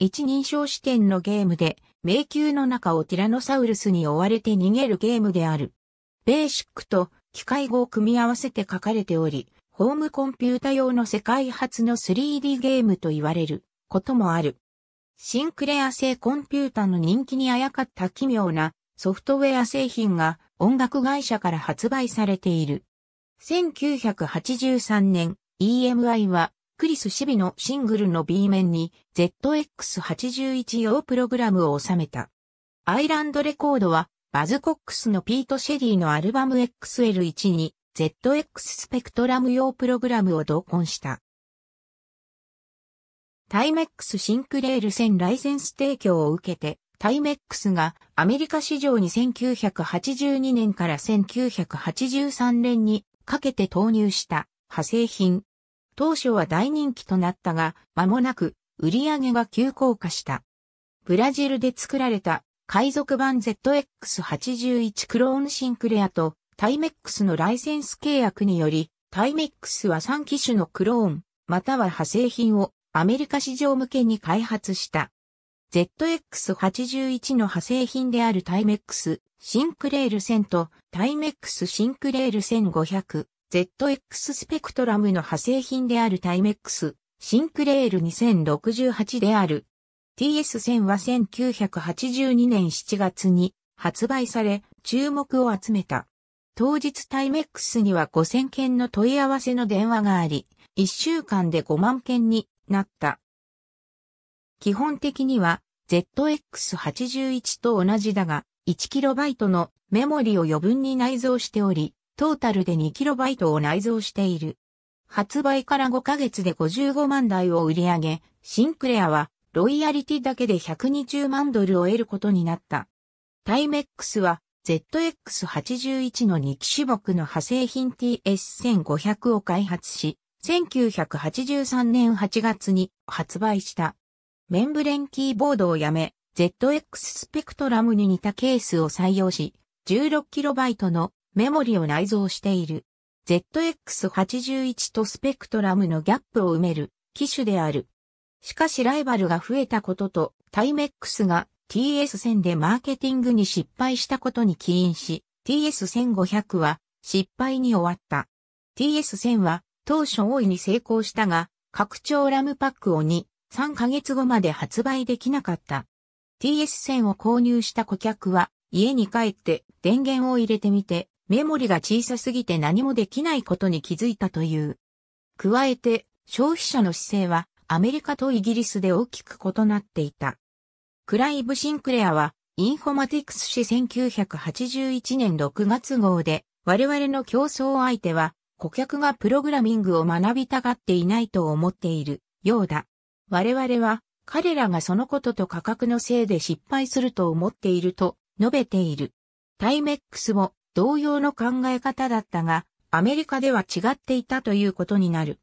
一人称視点のゲームで迷宮の中をティラノサウルスに追われて逃げるゲームである。ベーシックと機械語を組み合わせて書かれており、ホームコンピュータ用の世界初の 3D ゲームと言われることもある。シンクレア製コンピュータの人気にあやかった奇妙なソフトウェア製品が音楽会社から発売されている。1983年、EMI はクリス・シビのシングルの B 面に ZX81 用プログラムを収めた。アイランドレコードはバズ・コックスのピート・シェリーのアルバム XL1 に ZX スペクトラム用プログラムを同梱した。タイメックス・シンクレール1000ライセンス提供を受けてタイメックスがアメリカ市場に1982年から1983年にかけて投入した派生品。当初は大人気となったが、間もなく売り上げが急降下した。ブラジルで作られた海賊版 ZX81 クローンシンクレアとタイメックスのライセンス契約により、タイメックスは3機種のクローン、または派生品をアメリカ市場向けに開発した。ZX81 の派生品であるタイメックス、シンクレール1000とタイメックスシンクレール1500、ZX スペクトラムの派生品であるタイメックス、シンクレール2068である。TS1000 は1982年7月に発売され、注目を集めた。当日タイメックスには5000件の問い合わせの電話があり、1週間で5万件になった。基本的には ZX81 と同じだが 1KB のメモリを余分に内蔵しており、トータルで 2KB を内蔵している。発売から5ヶ月で55万台を売り上げ、シンクレアはロイヤリティだけで120万ドルを得ることになった。タイメックスは ZX81 の2機種目の派生品 TS1500 を開発し、1983年8月に発売した。メンブレンキーボードをやめ、ZX スペクトラムに似たケースを採用し、16KB のメモリを内蔵している。ZX81 とスペクトラムのギャップを埋める機種である。しかしライバルが増えたことと、タイメックスが TS1000 でマーケティングに失敗したことに起因し、TS1500 は失敗に終わった。TS1000 は当初大いに成功したが、拡張ラムパックを2、3ヶ月後まで発売できなかった。TS1000 を購入した顧客は家に帰って電源を入れてみてメモリが小さすぎて何もできないことに気づいたという。加えて消費者の姿勢はアメリカとイギリスで大きく異なっていた。クライブ・シンクレアはインフォマティクス誌1981年6月号で我々の競争相手は顧客がプログラミングを学びたがっていないと思っているようだ。我々は彼らがそのことと価格のせいで失敗すると思っていると述べている。タイメックスも同様の考え方だったが、アメリカでは違っていたということになる。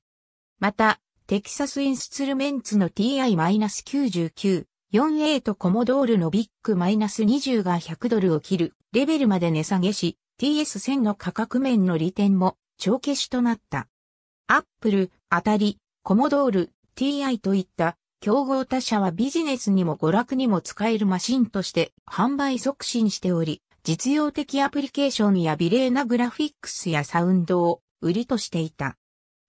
また、テキサスインスツルメンツの TI-99、4A とコモドールのビッグ -20 が100ドルを切るレベルまで値下げし、TS1000 の価格面の利点も帳消しとなった。アップル、あたり、コモドール、TI といった競合他社はビジネスにも娯楽にも使えるマシンとして販売促進しており、実用的アプリケーションや美麗なグラフィックスやサウンドを売りとしていた。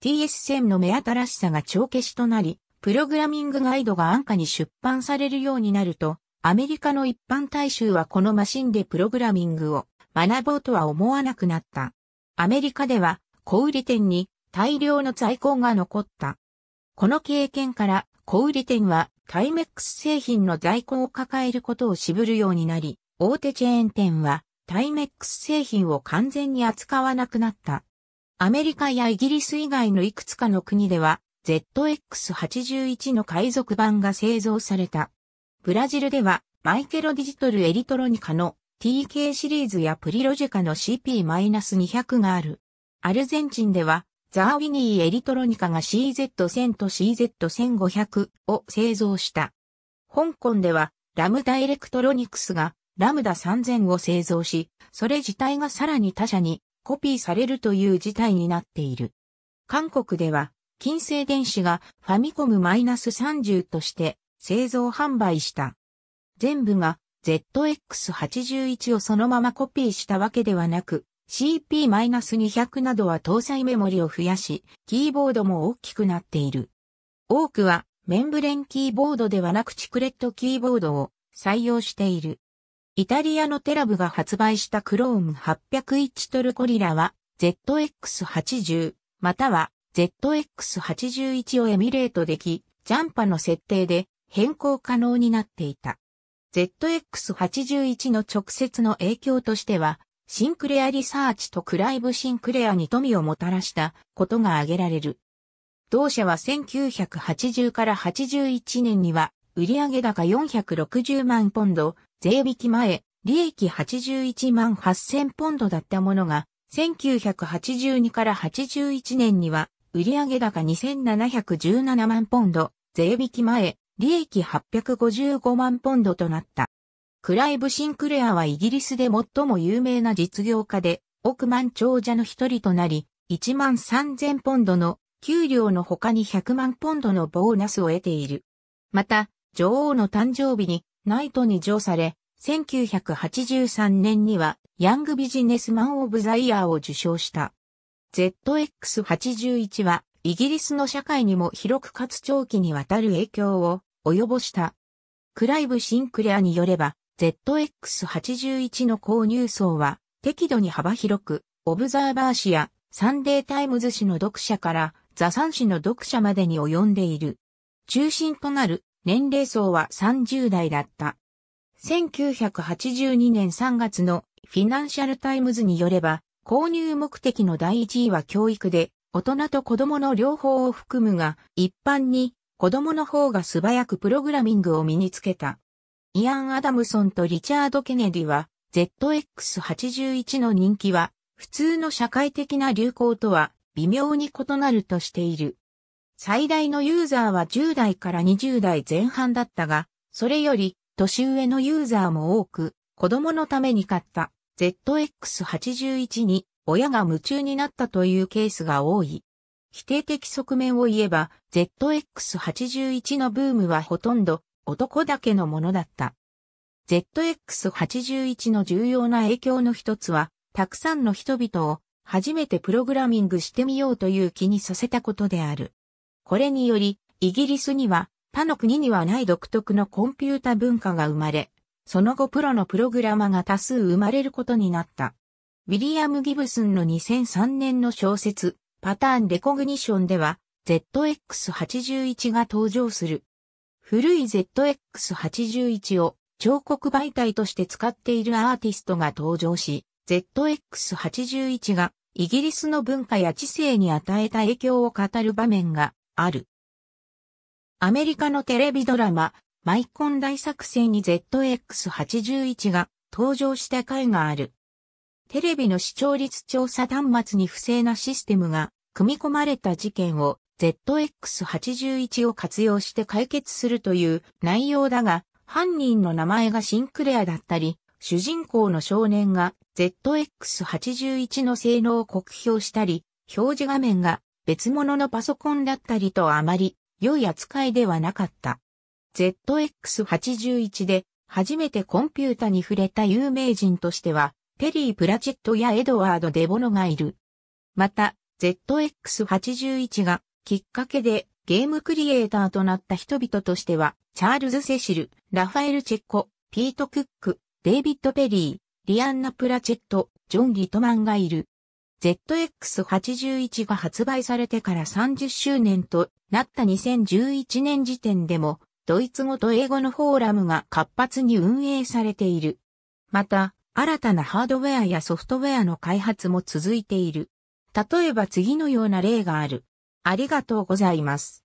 TS1000 の目新しさが帳消しとなり、プログラミングガイドが安価に出版されるようになると、アメリカの一般大衆はこのマシンでプログラミングを学ぼうとは思わなくなった。アメリカでは小売店に大量の在庫が残った。この経験から、小売店はタイメックス製品の在庫を抱えることを渋るようになり、大手チェーン店はタイメックス製品を完全に扱わなくなった。アメリカやイギリス以外のいくつかの国では ZX81 の海賊版が製造された。ブラジルではマイケロディジトルエリトロニカの TK シリーズやプリロジェカの CP-200 がある。アルゼンチンではザーウィニー・エリトロニカが CZ1000 と CZ1500 を製造した。香港ではラムダエレクトロニクスがラムダ3000を製造し、それ自体がさらに他社にコピーされるという事態になっている。韓国では金星電子がファミコムマイナス -30 として製造販売した。全部が ZX81 をそのままコピーしたわけではなく、CP-200 などは搭載メモリを増やし、キーボードも大きくなっている。多くはメンブレンキーボードではなくチクレットキーボードを採用している。イタリアのテラブが発売した Chrome 801トルコリラは ZX80 または ZX81 をエミュレートでき、ジャンパの設定で変更可能になっていた。ZX81 の直接の影響としては、シンクレアリサーチとクライブ・シンクレアに富をもたらしたことが挙げられる。同社は1980から81年には売上高460万ポンド、税引き前、利益81万8000ポンドだったものが、1982から81年には、売上高2717万ポンド、税引き前、利益855万ポンドとなった。クライブ・シンクレアはイギリスで最も有名な実業家で、億万長者の一人となり、1万3000ポンドの給料の他に100万ポンドのボーナスを得ている。また、女王の誕生日にナイトに上され、1983年にはヤングビジネスマン・オブ・ザ・イヤーを受賞した。ZX81 はイギリスの社会にも広くかつ長期にわたる影響を及ぼした。クライブ・シンクレアによれば、ZX81 の購入層は適度に幅広く、オブザーバー誌やサンデータイムズ誌の読者からザサン誌の読者までに及んでいる。中心となる年齢層は30代だった。1982年3月のフィナンシャルタイムズによれば、購入目的の第1位は教育で、大人と子供の両方を含むが、一般に子供の方が素早くプログラミングを身につけた。イアン・アダムソンとリチャード・ケネディは、ZX81 の人気は、普通の社会的な流行とは微妙に異なるとしている。最大のユーザーは10代から20代前半だったが、それより年上のユーザーも多く、子供のために買った ZX81 に親が夢中になったというケースが多い。否定的側面を言えば ZX81 のブームはほとんど男だけのものだった。ZX81 の重要な影響の一つは、たくさんの人々を初めてプログラミングしてみようという気にさせたことである。これにより、イギリスには他の国にはない独特のコンピュータ文化が生まれ、その後プロのプログラマが多数生まれることになった。ウィリアム・ギブスンの2003年の小説、パターン・レコグニションでは、ZX81 が登場する。古い ZX81 を彫刻媒体として使っているアーティストが登場し、ZX81 がイギリスの文化や知性に与えた影響を語る場面がある。アメリカのテレビドラマ、マイコン大作戦に ZX81 が登場した回がある。テレビの視聴率調査端末に不正なシステムが組み込まれた事件を ZX81 を活用して解決するという内容だが、犯人の名前がシンクレアだったり、主人公の少年が ZX81 の性能を酷評したり、表示画面が別物のパソコンだったりとあまり良い扱いではなかった。ZX81 で初めてコンピュータに触れた有名人としては、ペリー・プラチェットやエドワード・デボノがいる。また、ZX81 がきっかけでゲームクリエイターとなった人々としては、チャールズ・セシル、ラファエル・チェッコ、ピート・クック、デイビッド・ペリー、リアンナ・プラチェット、ジョン・リトマンがいる。ZX81 が発売されてから30周年となった2011年時点でも、ドイツ語と英語のフォーラムが活発に運営されている。また、新たなハードウェアやソフトウェアの開発も続いている。例えば次のような例がある。ありがとうございます。